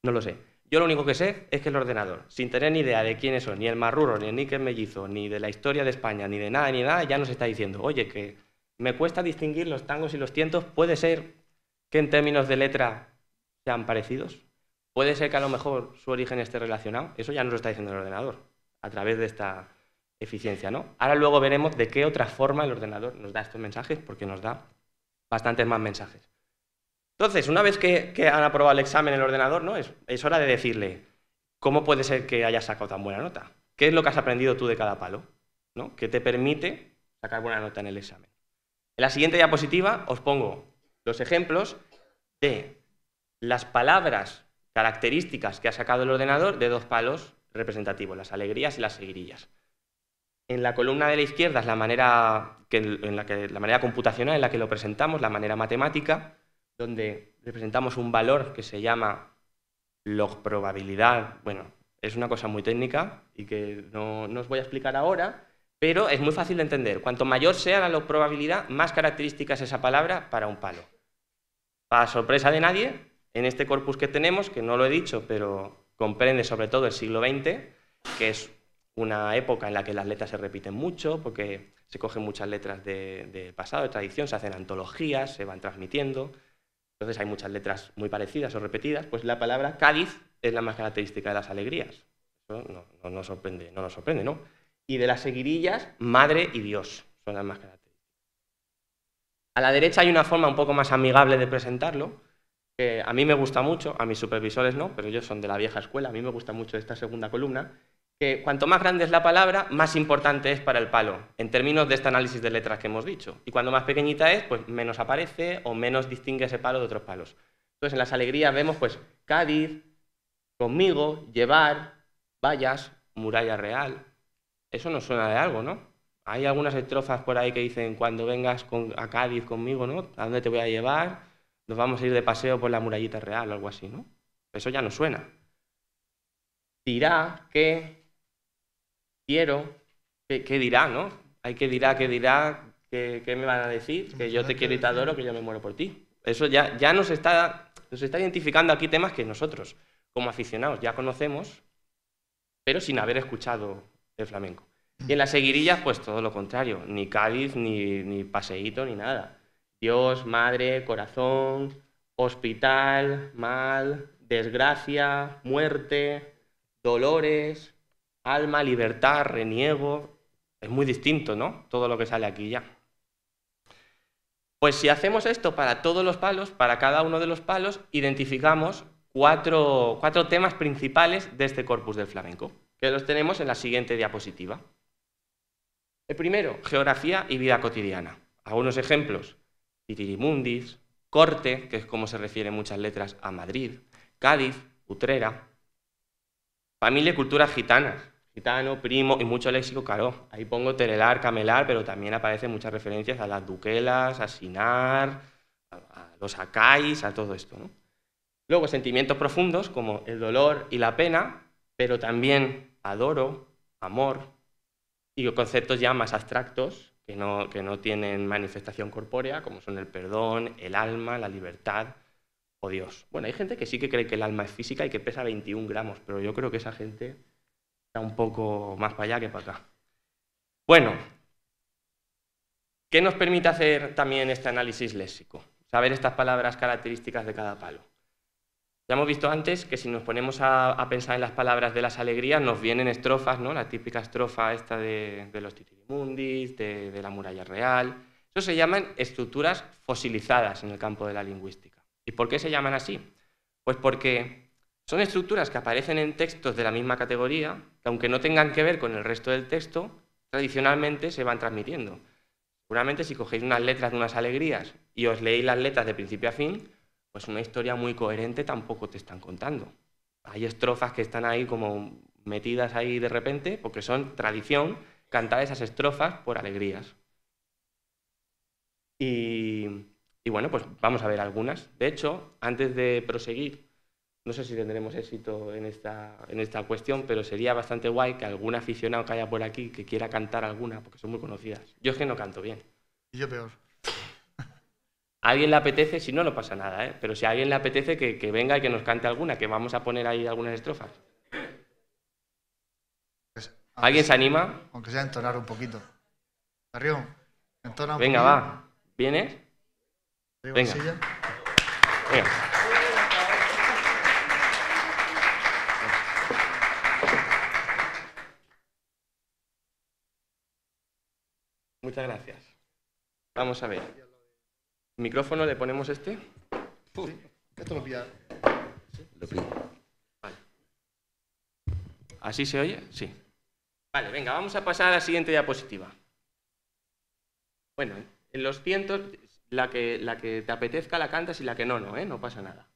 Speaker 2: no lo sé. Yo lo único que sé es que el ordenador, sin tener ni idea de quiénes son, ni el Marrurro, ni el Mellizo, ni de la historia de España, ni de nada, ni nada, ya nos está diciendo, oye, que me cuesta distinguir los tangos y los tientos, puede ser que en términos de letra sean parecidos, Puede ser que a lo mejor su origen esté relacionado, eso ya nos lo está diciendo el ordenador, a través de esta eficiencia. ¿no? Ahora luego veremos de qué otra forma el ordenador nos da estos mensajes, porque nos da bastantes más mensajes. Entonces, una vez que, han aprobado el examen el ordenador, ¿no? Es, es, hora de decirle, ¿cómo puede ser que hayas sacado tan buena nota? ¿Qué es lo que has aprendido tú de cada palo? ¿no? ¿Qué te permite sacar buena nota en el examen? En la siguiente diapositiva os pongo los ejemplos de las palabras características que ha sacado el ordenador de dos palos representativos, las alegrías y las seguirillas. En la columna de la izquierda es la manera, que, en la, que, la manera computacional en la que lo presentamos, la manera matemática, donde representamos un valor que se llama log probabilidad. Bueno, es una cosa muy técnica y que no, no os voy a explicar ahora, pero es muy fácil de entender. Cuanto mayor sea la log probabilidad, más característica es esa palabra para un palo. Para sorpresa de nadie, en este corpus que tenemos, que no lo he dicho, pero comprende sobre todo el siglo XX, que es una época en la que las letras se repiten mucho, porque se cogen muchas letras del de pasado, de tradición, se hacen antologías, se van transmitiendo, entonces hay muchas letras muy parecidas o repetidas, pues la palabra Cádiz es la más característica de las alegrías. Eso no, sorprende, no nos sorprende, ¿no? Y de las seguirillas, madre y Dios son las más características. A la derecha hay una forma un poco más amigable de presentarlo, eh, a mí me gusta mucho, a mis supervisores no, pero ellos son de la vieja escuela, a mí me gusta mucho esta segunda columna, que cuanto más grande es la palabra, más importante es para el palo, en términos de este análisis de letras que hemos dicho. Y cuando más pequeñita es, pues menos aparece o menos distingue ese palo de otros palos. Entonces, en las alegrías vemos, pues, Cádiz, conmigo, llevar, vallas, muralla real. Eso nos suena de algo, ¿no? Hay algunas estrofas por ahí que dicen, cuando vengas con, a Cádiz conmigo, ¿no? ¿A dónde te voy a llevar? nos vamos a ir de paseo por la murallita real o algo así, ¿no? Eso ya no suena. Dirá que quiero, ¿Qué dirá, ¿no? Hay que dirá, que dirá, que, me van a decir, que yo te quiero y te adoro, que yo me muero por ti. Eso ya, ya nos, está, nos está identificando aquí temas que nosotros, como aficionados, ya conocemos, pero sin haber escuchado el flamenco. Y en las seguirillas, pues todo lo contrario, ni Cádiz, ni, ni paseíto, ni nada. Dios, madre, corazón, hospital, mal, desgracia, muerte, dolores, alma, libertad, reniego. Es muy distinto, ¿no? Todo lo que sale aquí ya. Pues si hacemos esto para todos los palos, para cada uno de los palos, identificamos cuatro, cuatro temas principales de este corpus del flamenco, que los tenemos en la siguiente diapositiva. El primero, geografía y vida cotidiana. Algunos ejemplos. Piririmundis, Corte, que es como se refieren muchas letras a Madrid, Cádiz, Utrera. Familia y cultura gitanas, gitano, primo y mucho léxico, caro, Ahí pongo terelar, camelar, pero también aparecen muchas referencias a las duquelas, a Sinar, a los acáis, a todo esto. Luego sentimientos profundos como el dolor y la pena, pero también adoro, amor y conceptos ya más abstractos que no, tienen manifestación corpórea, como son el perdón, el alma, la libertad o Dios. Bueno, hay gente que sí que cree que el alma es física y que pesa 21 gramos, pero yo creo que esa gente está un poco más para allá que para acá. Bueno, ¿qué nos permite hacer también este análisis léxico? Saber estas palabras características de cada palo. Ya hemos visto antes que si nos ponemos a, pensar en las palabras de las alegrías, nos vienen estrofas, ¿no? La típica estrofa esta de, los titirimundis, de, de, la muralla real. Eso se llaman estructuras fosilizadas en el campo de la lingüística. ¿Y por qué se llaman así? Pues porque son estructuras que aparecen en textos de la misma categoría, que aunque no tengan que ver con el resto del texto, tradicionalmente se van transmitiendo. Seguramente si cogéis unas letras de unas alegrías y os leéis las letras de principio a fin, pues una historia muy coherente tampoco te están contando. Hay estrofas que están ahí como metidas ahí de repente, porque son tradición cantar esas estrofas por alegrías. Y, bueno, pues vamos a ver algunas. De hecho, antes de proseguir, no sé si tendremos éxito en esta, en esta cuestión, pero sería bastante guay que algún aficionado que haya por aquí que quiera cantar alguna, porque son muy conocidas. Yo es que no canto bien. Y yo peor alguien le apetece, si no, no pasa nada, ¿eh? pero si a alguien le apetece que, venga y que nos cante alguna, que vamos a poner ahí algunas estrofas. Pues, ¿Alguien se anima?
Speaker 1: Aunque sea entonar un poquito. Arriba, entona Venga, va. ¿Vienes? Venga.
Speaker 2: Muchas gracias. Vamos a ver. Micrófono, le ponemos este. esto lo pilla. Lo ¿Así se oye? Sí. Vale, venga, vamos a pasar a la siguiente diapositiva. Bueno, en los cientos, la que, te apetezca la cantas y la que no, no, ¿eh? No pasa nada.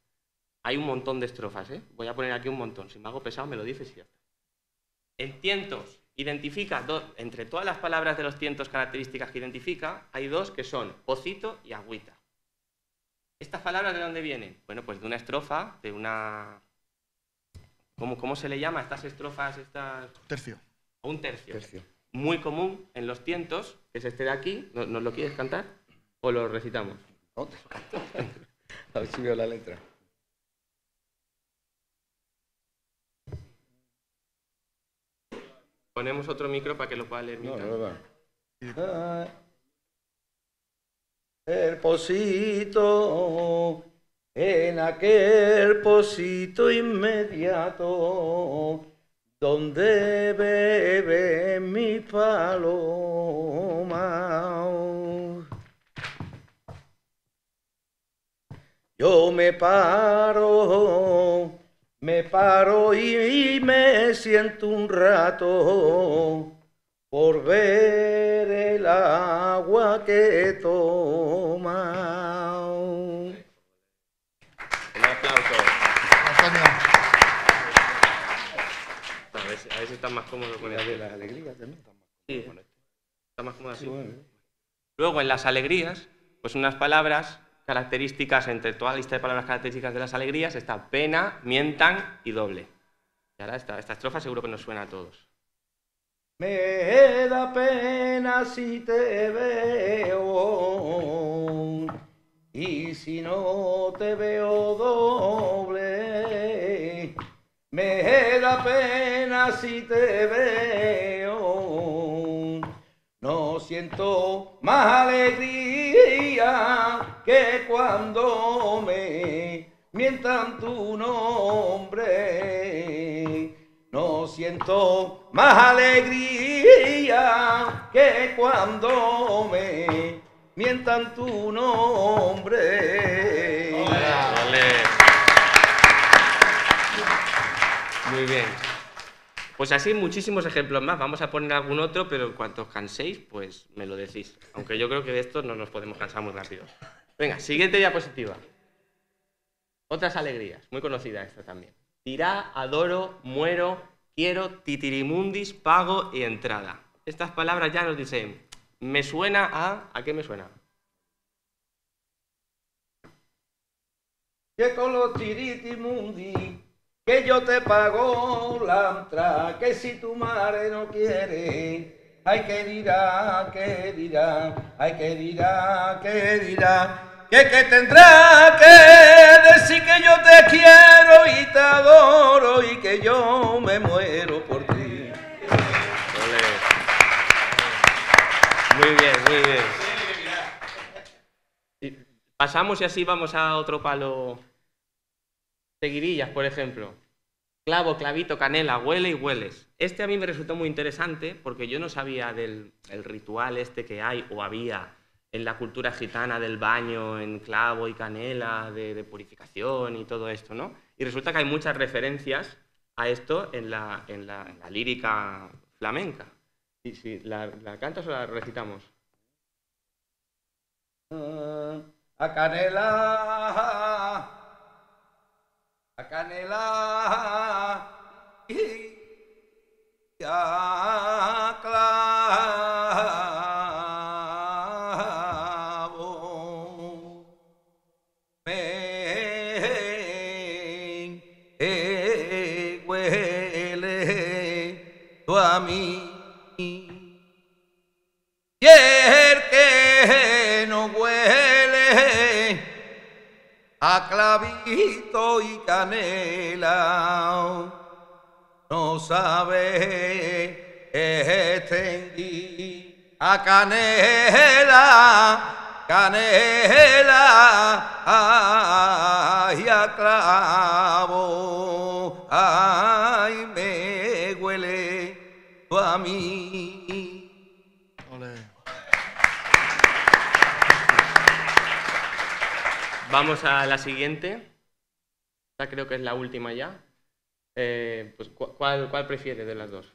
Speaker 2: Hay un montón de estrofas, ¿eh? Voy a poner aquí un montón. Si me hago pesado, me lo dices y En cientos, identifica dos, entre todas las palabras de los cientos características que identifica, hay dos que son pocito y agüita. ¿Estas palabras de dónde vienen? Bueno, pues de una estrofa, de una... ¿Cómo, cómo se le llama estas estrofas? Estas... Tercio. Un tercio. tercio. Muy común en los tientos, que es este de aquí. ¿Nos, lo quieres cantar o lo recitamos? No, te lo canto.
Speaker 4: A ver si la letra.
Speaker 2: Ponemos otro micro para que lo pueda leer. No, no,
Speaker 4: no el pocito en aquel pocito inmediato, donde bebe mi paloma. Yo me paro, me paro y me siento un rato por ver el agua que toma.
Speaker 2: más Luego, en las alegrías, pues unas palabras características, entre toda la lista de palabras características de las alegrías, está pena, mientan y doble. Y ahora esta estrofa seguro que nos suena a todos.
Speaker 4: Me da pena si te veo y si no te veo doble. Me da pena si te veo. No siento más alegría que cuando me mientan tu nombre no siento más alegría que cuando me mientan tu nombre.
Speaker 2: Muy bien. Pues así muchísimos ejemplos más. Vamos a poner algún otro, pero en cuanto os canséis, pues me lo decís. Aunque yo creo que de esto no nos podemos cansar muy rápido. Venga, siguiente diapositiva. Otras alegrías, muy conocida esta también. Dirá, adoro, muero, quiero, titirimundis, pago y entrada. Estas palabras ya nos dicen, me suena a... ¿A qué me suena?
Speaker 4: que con los titirimundis, que yo te pago la entrada, que si tu madre no quiere, hay que dirá, que dirá, hay que dirá, que dirá que, que tendrá que decir que yo te quiero y te adoro y que yo me muero por ti. Muy bien,
Speaker 2: muy bien. Pasamos y así vamos a otro palo Seguirillas, por ejemplo. Clavo, clavito, canela, huele y hueles. Este a mí me resultó muy interesante porque yo no sabía del ritual este que hay o había en la cultura gitana del baño, en clavo y canela, de, purificación y todo esto, ¿no? Y resulta que hay muchas referencias a esto en la, en la, lírica flamenca. ¿Y si la, la, cantas o la recitamos? A
Speaker 4: canela, a canela, y, a, a clavito y canela, no sabe extendí este a canela, canela ay, a clavo, ay me huele a mí.
Speaker 2: Vamos a la siguiente. Esta creo que es la última ya. Eh, pues, ¿cuál, ¿Cuál prefiere de las dos?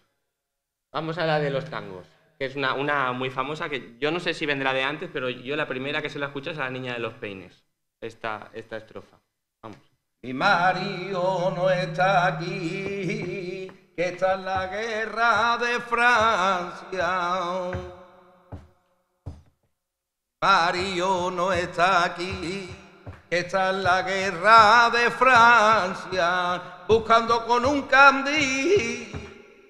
Speaker 2: Vamos a la de los tangos, que es una, muy famosa que yo no sé si vendrá de antes, pero yo la primera que se la escucha es a la niña de los peines, esta, esta estrofa. Vamos. Mi
Speaker 4: Mario no está aquí, que está la guerra de Francia. Mario no está aquí, Está en la guerra de Francia, buscando con un candí,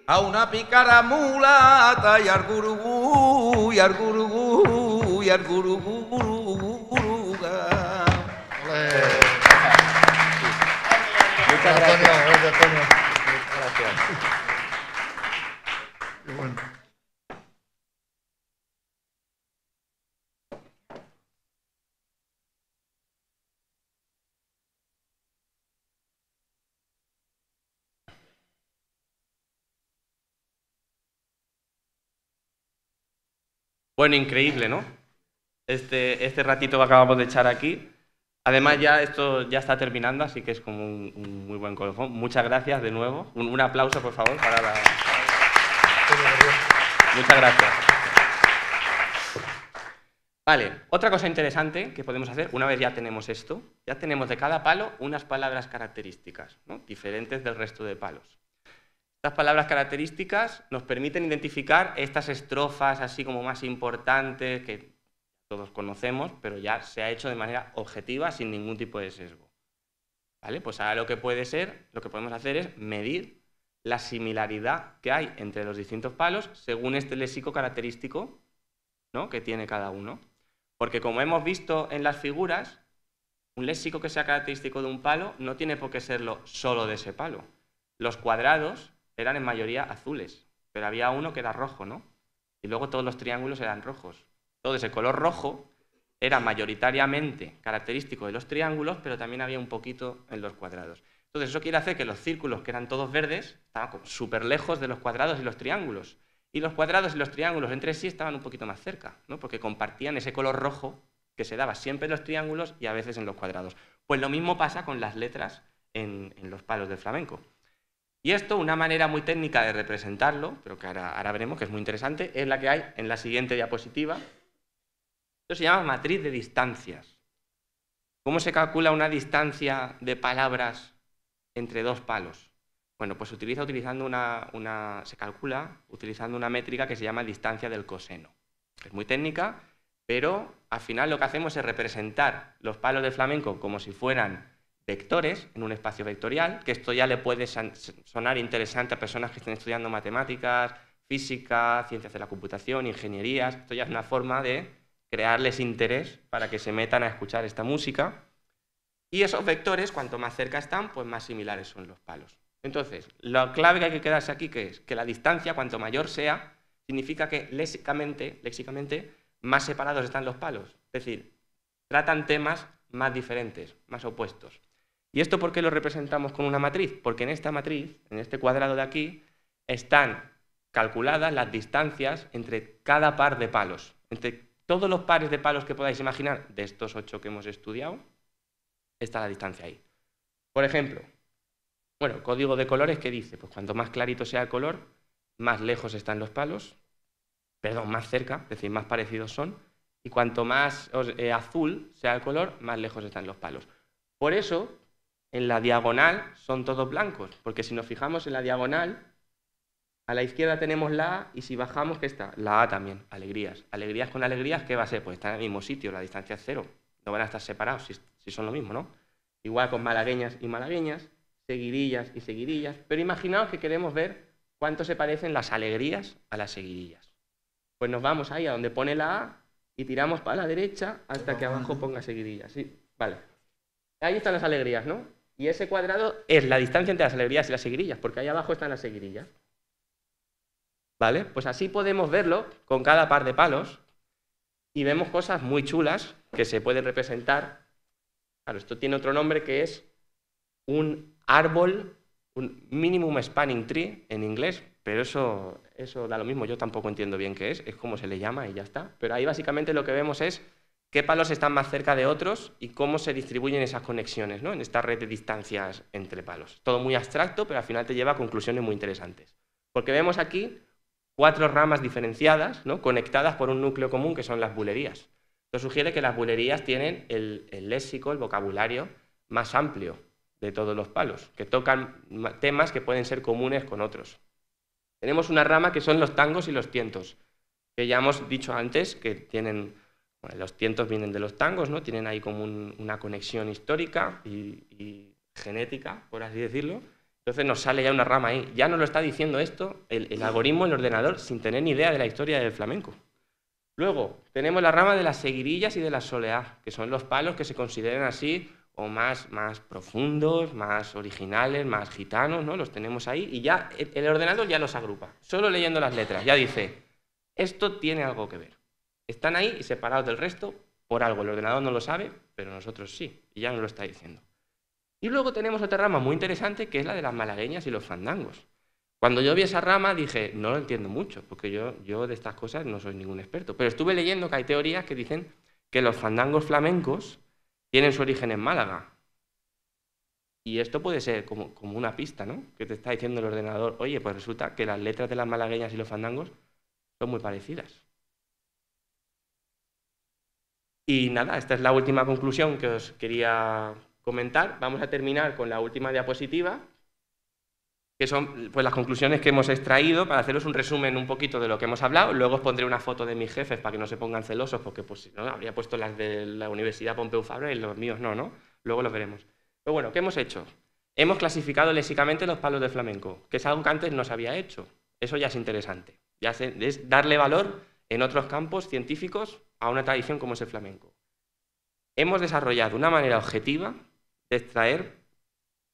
Speaker 4: a una pícara mulata y al gurugú, y al gurugú, y al gurugú, guruga. Muchas gracias.
Speaker 2: Bueno, increíble, ¿no? Este, este, ratito que acabamos de echar aquí. Además, ya esto ya está terminando, así que es como un, muy buen colofón. Muchas gracias de nuevo. Un, un aplauso, por favor, para la... Muchas gracias. Vale, otra cosa interesante que podemos hacer, una vez ya tenemos esto, ya tenemos de cada palo unas palabras características, ¿no? diferentes del resto de palos. Estas palabras características nos permiten identificar estas estrofas así como más importantes que todos conocemos, pero ya se ha hecho de manera objetiva sin ningún tipo de sesgo. ¿Vale? Pues ahora lo que puede ser, lo que podemos hacer es medir la similaridad que hay entre los distintos palos según este léxico característico ¿no? que tiene cada uno. Porque como hemos visto en las figuras, un léxico que sea característico de un palo no tiene por qué serlo solo de ese palo. Los cuadrados eran en mayoría azules, pero había uno que era rojo, ¿no? Y luego todos los triángulos eran rojos. Entonces, el color rojo era mayoritariamente característico de los triángulos, pero también había un poquito en los cuadrados. Entonces, eso quiere hacer que los círculos, que eran todos verdes, estaban súper lejos de los cuadrados y los triángulos. Y los cuadrados y los triángulos entre sí estaban un poquito más cerca, ¿no? porque compartían ese color rojo que se daba siempre en los triángulos y a veces en los cuadrados. Pues lo mismo pasa con las letras en los palos del flamenco. Y esto, una manera muy técnica de representarlo, pero que ahora, veremos que es muy interesante, es la que hay en la siguiente diapositiva. Esto se llama matriz de distancias. ¿Cómo se calcula una distancia de palabras entre dos palos? Bueno, pues utiliza utilizando se calcula utilizando una métrica que se llama distancia del coseno. Es muy técnica, pero al final lo que hacemos es representar los palos de flamenco como si fueran vectores en un espacio vectorial, que esto ya le puede sonar interesante a personas que estén estudiando matemáticas, física, ciencias de la computación, ingenierías. Esto ya es una forma de crearles interés para que se metan a escuchar esta música. Y esos vectores, cuanto más cerca están, pues más similares son los palos. Entonces, la clave que hay que quedarse aquí que es que la distancia, cuanto mayor sea, significa que léxicamente, léxicamente más separados están los palos. Es decir, tratan temas más diferentes, más opuestos. ¿Y esto por qué lo representamos con una matriz? Porque en esta matriz, en este cuadrado de aquí, están calculadas las distancias entre cada par de palos, entre todos los pares de palos que podáis imaginar de estos ocho que hemos estudiado, está la distancia ahí. Por ejemplo, bueno, código de colores que dice, pues cuanto más clarito sea el color, más lejos están los palos, perdón, más cerca, es decir, más parecidos son, y cuanto más eh, azul sea el color, más lejos están los palos. Por eso, en la diagonal son todos blancos, porque si nos fijamos en la diagonal, a la izquierda tenemos la A y si bajamos, ¿qué está? La A también, alegrías. Alegrías con alegrías, ¿qué va a ser? Pues están en el mismo sitio, la distancia es cero. No van a estar separados si, son lo mismo, ¿no? Igual con malagueñas y malagueñas, seguirillas y seguirillas. Pero imaginaos que queremos ver cuánto se parecen las alegrías a las seguirillas. Pues nos vamos ahí a donde pone la A y tiramos para la derecha hasta que abajo ponga seguirillas. vale. Ahí están las alegrías, ¿no? Y ese cuadrado es la distancia entre las alegrías y las seguirillas, porque ahí abajo están las seguirillas. ¿Vale? Pues así podemos verlo con cada par de palos y vemos cosas muy chulas que se pueden representar. Claro, esto tiene otro nombre que es un árbol, un minimum spanning tree en inglés, pero eso, eso da lo mismo, yo tampoco entiendo bien qué es, es como se le llama y ya está. Pero ahí básicamente lo que vemos es qué palos están más cerca de otros y cómo se distribuyen esas conexiones ¿no? en esta red de distancias entre palos. Todo muy abstracto, pero al final te lleva a conclusiones muy interesantes. Porque vemos aquí cuatro ramas diferenciadas, ¿no? conectadas por un núcleo común que son las bulerías. Esto sugiere que las bulerías tienen el, el léxico, el vocabulario más amplio de todos los palos, que tocan temas que pueden ser comunes con otros. Tenemos una rama que son los tangos y los tientos, que ya hemos dicho antes que tienen los tientos vienen de los tangos, ¿no? Tienen ahí como una conexión histórica y, genética, por así decirlo. Entonces nos sale ya una rama ahí. Ya nos lo está diciendo esto el, algoritmo, el ordenador, sin tener ni idea de la historia del flamenco. Luego, tenemos la rama de las seguirillas y de las soleás, que son los palos que se consideran así o más, más profundos, más originales, más gitanos, ¿no? Los tenemos ahí y ya el ordenador ya los agrupa, solo leyendo las letras, ya dice, esto tiene algo que ver. Están ahí y separados del resto por algo. El ordenador no lo sabe, pero nosotros sí, y ya nos lo está diciendo. Y luego tenemos otra rama muy interesante que es la de las malagueñas y los fandangos. Cuando yo vi esa rama dije, no lo entiendo mucho, porque yo, yo de estas cosas no soy ningún experto. Pero estuve leyendo que hay teorías que dicen que los fandangos flamencos tienen su origen en Málaga. Y esto puede ser como, como una pista, ¿no? Que te está diciendo el ordenador, oye, pues resulta que las letras de las malagueñas y los fandangos son muy parecidas. Y nada, esta es la última conclusión que os quería comentar. Vamos a terminar con la última diapositiva, que son pues, las conclusiones que hemos extraído para haceros un resumen un poquito de lo que hemos hablado. Luego os pondré una foto de mis jefes para que no se pongan celosos, porque pues, no, habría puesto las de la Universidad Pompeu Fabra y los míos no, ¿no? Luego los veremos. Pero bueno, ¿qué hemos hecho? Hemos clasificado lésicamente los palos de flamenco, que es algo que antes no se había hecho. Eso ya es interesante. Ya es darle valor en otros campos científicos a una tradición como es el flamenco. Hemos desarrollado una manera objetiva de extraer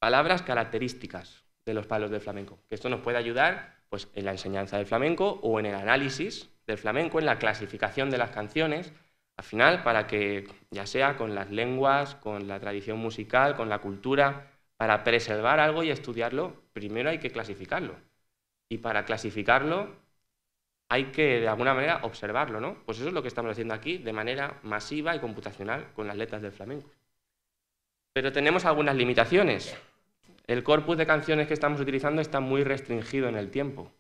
Speaker 2: palabras características de los palos del flamenco, que esto nos puede ayudar pues, en la enseñanza del flamenco o en el análisis del flamenco, en la clasificación de las canciones, al final, para que ya sea con las lenguas, con la tradición musical, con la cultura, para preservar algo y estudiarlo, primero hay que clasificarlo. Y para clasificarlo hay que de alguna manera observarlo, ¿no? Pues eso es lo que estamos haciendo aquí de manera masiva y computacional con las letras del flamenco. Pero tenemos algunas limitaciones. El corpus de canciones que estamos utilizando está muy restringido en el tiempo.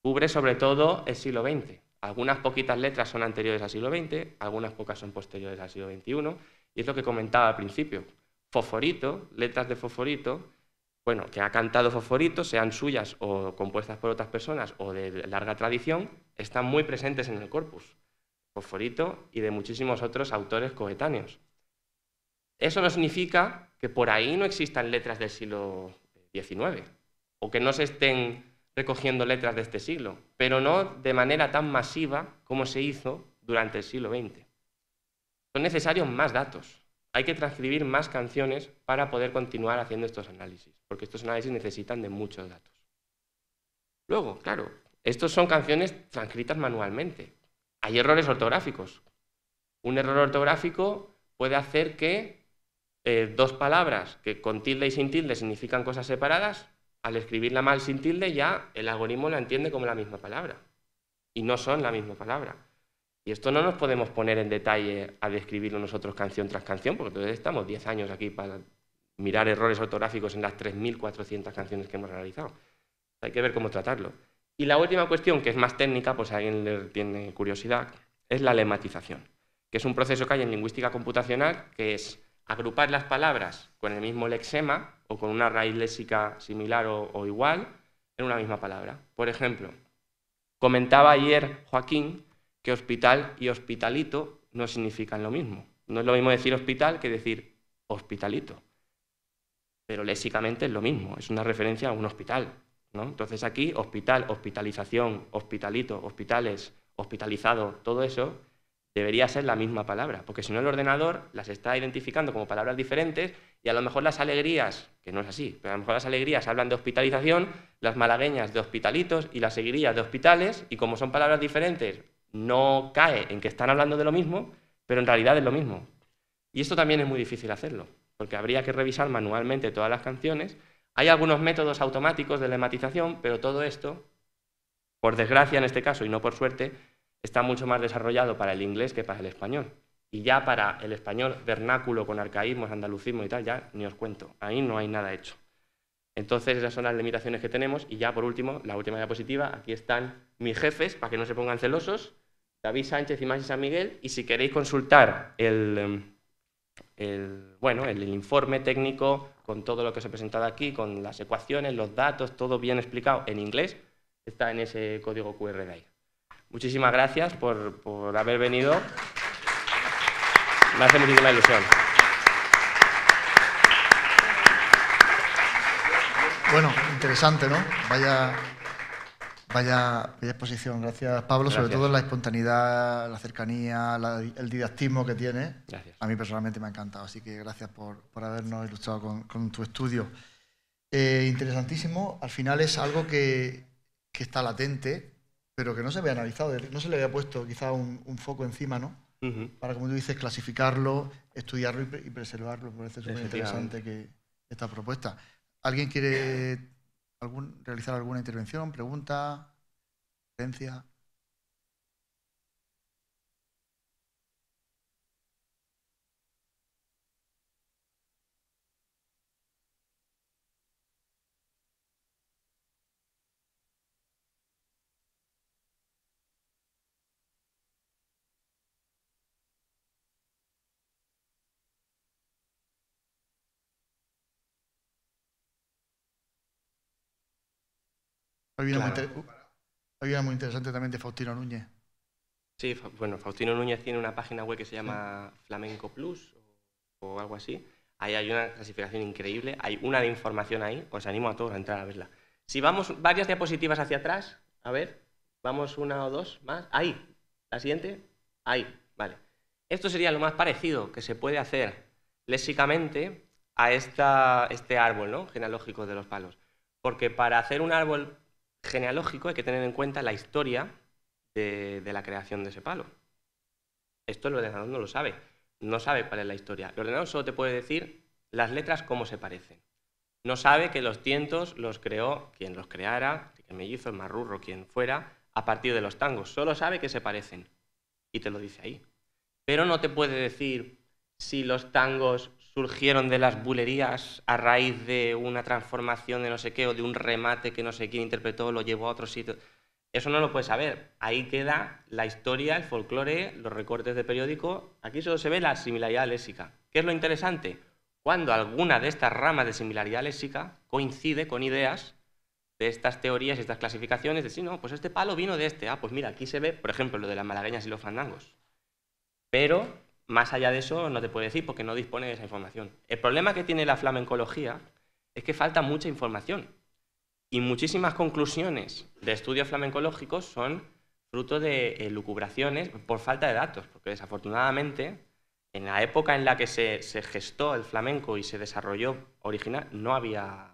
Speaker 2: Cubre sobre todo el siglo XX. Algunas poquitas letras son anteriores al siglo XX, algunas pocas son posteriores al siglo XXI, y es lo que comentaba al principio. Foforito, letras de Foforito bueno, que ha cantado Fosforito sean suyas o compuestas por otras personas o de larga tradición, están muy presentes en el corpus. Fosforito y de muchísimos otros autores coetáneos. Eso no significa que por ahí no existan letras del siglo XIX o que no se estén recogiendo letras de este siglo, pero no de manera tan masiva como se hizo durante el siglo XX. Son necesarios más datos hay que transcribir más canciones para poder continuar haciendo estos análisis, porque estos análisis necesitan de muchos datos. Luego, claro, estos son canciones transcritas manualmente. Hay errores ortográficos. Un error ortográfico puede hacer que eh, dos palabras que con tilde y sin tilde significan cosas separadas, al escribirla mal sin tilde ya el algoritmo la entiende como la misma palabra. Y no son la misma palabra. Y esto no nos podemos poner en detalle a describirlo nosotros canción tras canción, porque entonces estamos 10 años aquí para mirar errores ortográficos en las 3.400 canciones que hemos realizado. Hay que ver cómo tratarlo. Y la última cuestión, que es más técnica, pues si alguien le tiene curiosidad, es la lematización, que es un proceso que hay en lingüística computacional, que es agrupar las palabras con el mismo lexema o con una raíz léxica similar o igual en una misma palabra. Por ejemplo, comentaba ayer Joaquín que hospital y hospitalito no significan lo mismo. No es lo mismo decir hospital que decir hospitalito. Pero léxicamente es lo mismo, es una referencia a un hospital. Entonces aquí, hospital, hospitalización, hospitalito, hospitales, hospitalizado, todo eso debería ser la misma palabra, porque si no el ordenador las está identificando como palabras diferentes y a lo mejor las alegrías, que no es así, pero a lo mejor las alegrías hablan de hospitalización, las malagueñas de hospitalitos y las seguirías de hospitales, y como son palabras diferentes, no cae en que están hablando de lo mismo, pero en realidad es lo mismo. Y esto también es muy difícil hacerlo, porque habría que revisar manualmente todas las canciones. Hay algunos métodos automáticos de lematización, pero todo esto, por desgracia en este caso y no por suerte, está mucho más desarrollado para el inglés que para el español. Y ya para el español vernáculo con arcaísmos, andalucismo y tal, ya ni os cuento. Ahí no hay nada hecho. Entonces, esas son las limitaciones que tenemos. Y ya por último, la última diapositiva, aquí están mis jefes, para que no se pongan celosos. David Sánchez y Maxi San Miguel. Y si queréis consultar em, el, bueno, el, informe técnico con todo lo que os he presentado aquí, con las ecuaciones, los datos, todo bien explicado en inglés, está en ese código QR de ahí. Muchísimas gracias por, por haber venido. Me hace muchísima ilusión.
Speaker 1: Bueno, interesante, ¿no? Vaya Vaya, exposición, gracias Pablo, sobre todo la espontaneidad, la cercanía, el didactismo que tiene. A mí personalmente me ha encantado, así que gracias por, habernos ilustrado con, tu estudio. Eh, interesantísimo, al final es algo que, está latente, pero que no se había analizado, no se le había puesto quizá un, foco encima, ¿no? Para, como tú dices, clasificarlo, estudiarlo y, preservarlo. Me parece súper interesante esta propuesta. ¿Alguien quiere realizar alguna intervención, pregunta, referencia. Había, muy interesante también de Faustino Núñez.
Speaker 2: Sí, bueno, Faustino Núñez tiene una página web que se llama Flamenco Plus o, algo así. Ahí hay una clasificación increíble, hay una de información ahí, os animo a todos a entrar a verla. Si vamos varias diapositivas hacia atrás, a ver, vamos una o dos más. Ahí, la siguiente, ahí, vale. Esto sería lo más parecido que se puede hacer léxicamente a esta, este árbol ¿no? genealógico de los palos. Porque para hacer un árbol genealógico hay que tener en cuenta la historia de, la creación de ese palo. Esto el ordenador no lo sabe, no sabe cuál es la historia. El ordenador solo te puede decir las letras cómo se parecen. No sabe que los tientos los creó quien los creara, el mellizo, el marrurro, quien fuera, a partir de los tangos. Solo sabe que se parecen y te lo dice ahí. Pero no te puede decir si los tangos surgieron de las bulerías a raíz de una transformación de no sé qué o de un remate que no sé quién interpretó, lo llevó a otro sitio. Eso no lo puedes saber. Ahí queda la historia, el folclore, los recortes de periódico. Aquí solo se ve la similaridad léxica. ¿Qué es lo interesante? Cuando alguna de estas ramas de similaridad léxica coincide con ideas de estas teorías y estas clasificaciones, de sí, no, pues este palo vino de este. Ah, pues mira, aquí se ve, por ejemplo, lo de las malagueñas y los fandangos. Pero más allá de eso no te puede decir porque no dispone de esa información. El problema que tiene la flamencología es que falta mucha información y muchísimas conclusiones de estudios flamencológicos son fruto de lucubraciones por falta de datos, porque desafortunadamente en la época en la que se, gestó el flamenco y se desarrolló original no había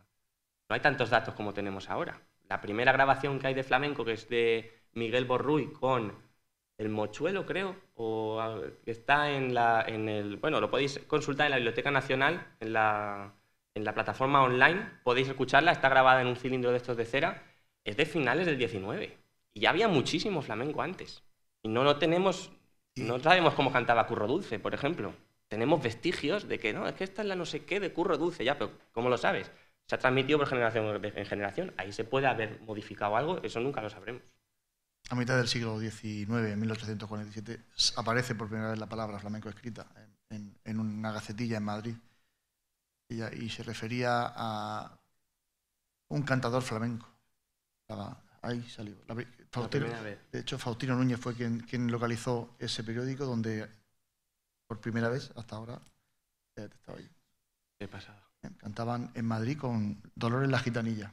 Speaker 2: no hay tantos datos como tenemos ahora. La primera grabación que hay de flamenco que es de Miguel Borruy con el mochuelo, creo, o ah, está en la, en el, bueno, lo podéis consultar en la Biblioteca Nacional, en la, plataforma online, podéis escucharla, está grabada en un cilindro de estos de cera, es de finales del 19, y ya había muchísimo flamenco antes, y no lo tenemos, no sabemos cómo cantaba Curro Dulce, por ejemplo, tenemos vestigios de que, no, es que esta es la no sé qué de Curro Dulce, ya, pero ¿cómo lo sabes? Se ha transmitido por generación en generación, ahí se puede haber modificado algo, eso nunca lo sabremos
Speaker 1: a mitad del siglo XIX, en 1847, aparece por primera vez la palabra flamenco escrita en, una gacetilla en Madrid y, se refería a un cantador flamenco. ahí salió. de hecho, Faustino Núñez fue quien, localizó ese periódico donde por primera vez hasta ahora estaba pasado. Cantaban en Madrid con Dolores la Gitanilla,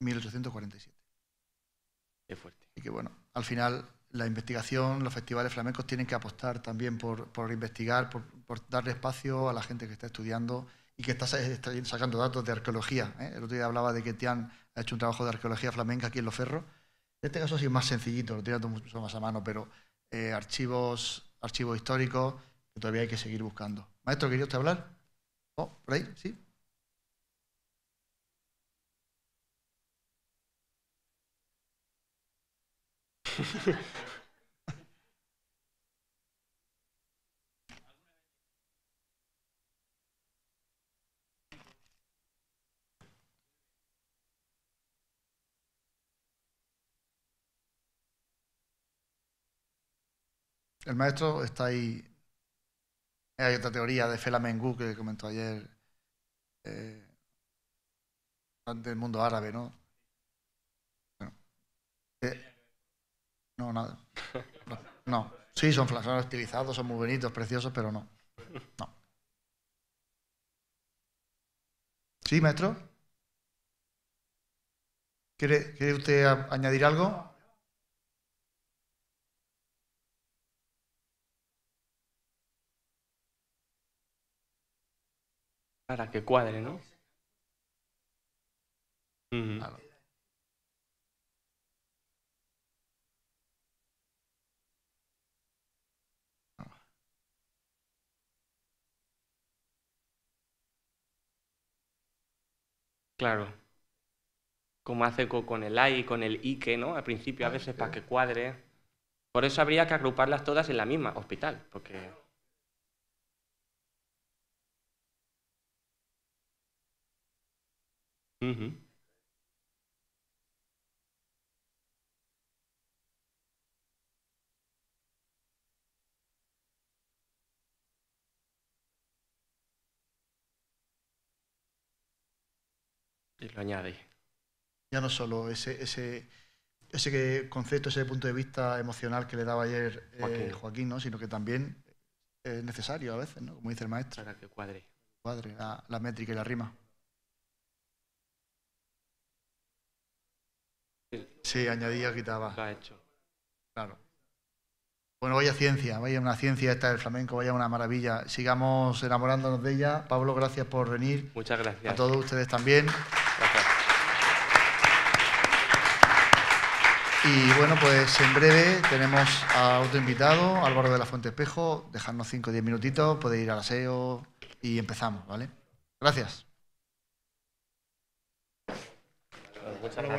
Speaker 1: 1847 fuerte. Y que bueno, al final la investigación, los festivales flamencos tienen que apostar también por, investigar, por, darle espacio a la gente que está estudiando y que está, sacando datos de arqueología. ¿eh? El otro día hablaba de que Tian ha hecho un trabajo de arqueología flamenca aquí en Los Ferros. En este caso ha sido más sencillito, lo tiene todo mucho más a mano, pero eh, archivos, archivos históricos que todavía hay que seguir buscando. Maestro, ¿quería usted hablar? Oh, ¿Por ahí? ¿Sí? El maestro está ahí. Hay otra teoría de Fela Mengu que comentó ayer eh, del mundo árabe, ¿no? Eh, no, nada. No. Sí, son flasones estilizados, son muy bonitos, preciosos, pero no. No. ¿Sí, maestro? ¿Quiere, usted añadir algo?
Speaker 2: Para que cuadre, ¿no? Claro. Como hace con el y con el ike, ¿no? Al principio, a veces, para que cuadre. Por eso habría que agruparlas todas en la misma, hospital, porque... lo añade.
Speaker 1: Ya no solo ese, ese, ese concepto, ese punto de vista emocional que le daba ayer eh, Joaquín, ¿no? sino que también es necesario a veces, ¿no? como dice el maestro.
Speaker 2: Para que cuadre.
Speaker 1: Cuadre, la, la métrica y la rima. Sí, añadía, quitaba. ha hecho. Claro. Bueno, vaya ciencia, vaya una ciencia esta del flamenco, vaya una maravilla. Sigamos enamorándonos de ella. Pablo, gracias por venir.
Speaker 2: Muchas gracias. A
Speaker 1: todos ustedes también.
Speaker 2: Gracias.
Speaker 1: Y bueno, pues en breve tenemos a otro invitado, Álvaro de la Fuente Espejo. Dejadnos 5 o 10 minutitos, podéis ir al aseo y empezamos, ¿vale? Gracias. Muchas gracias.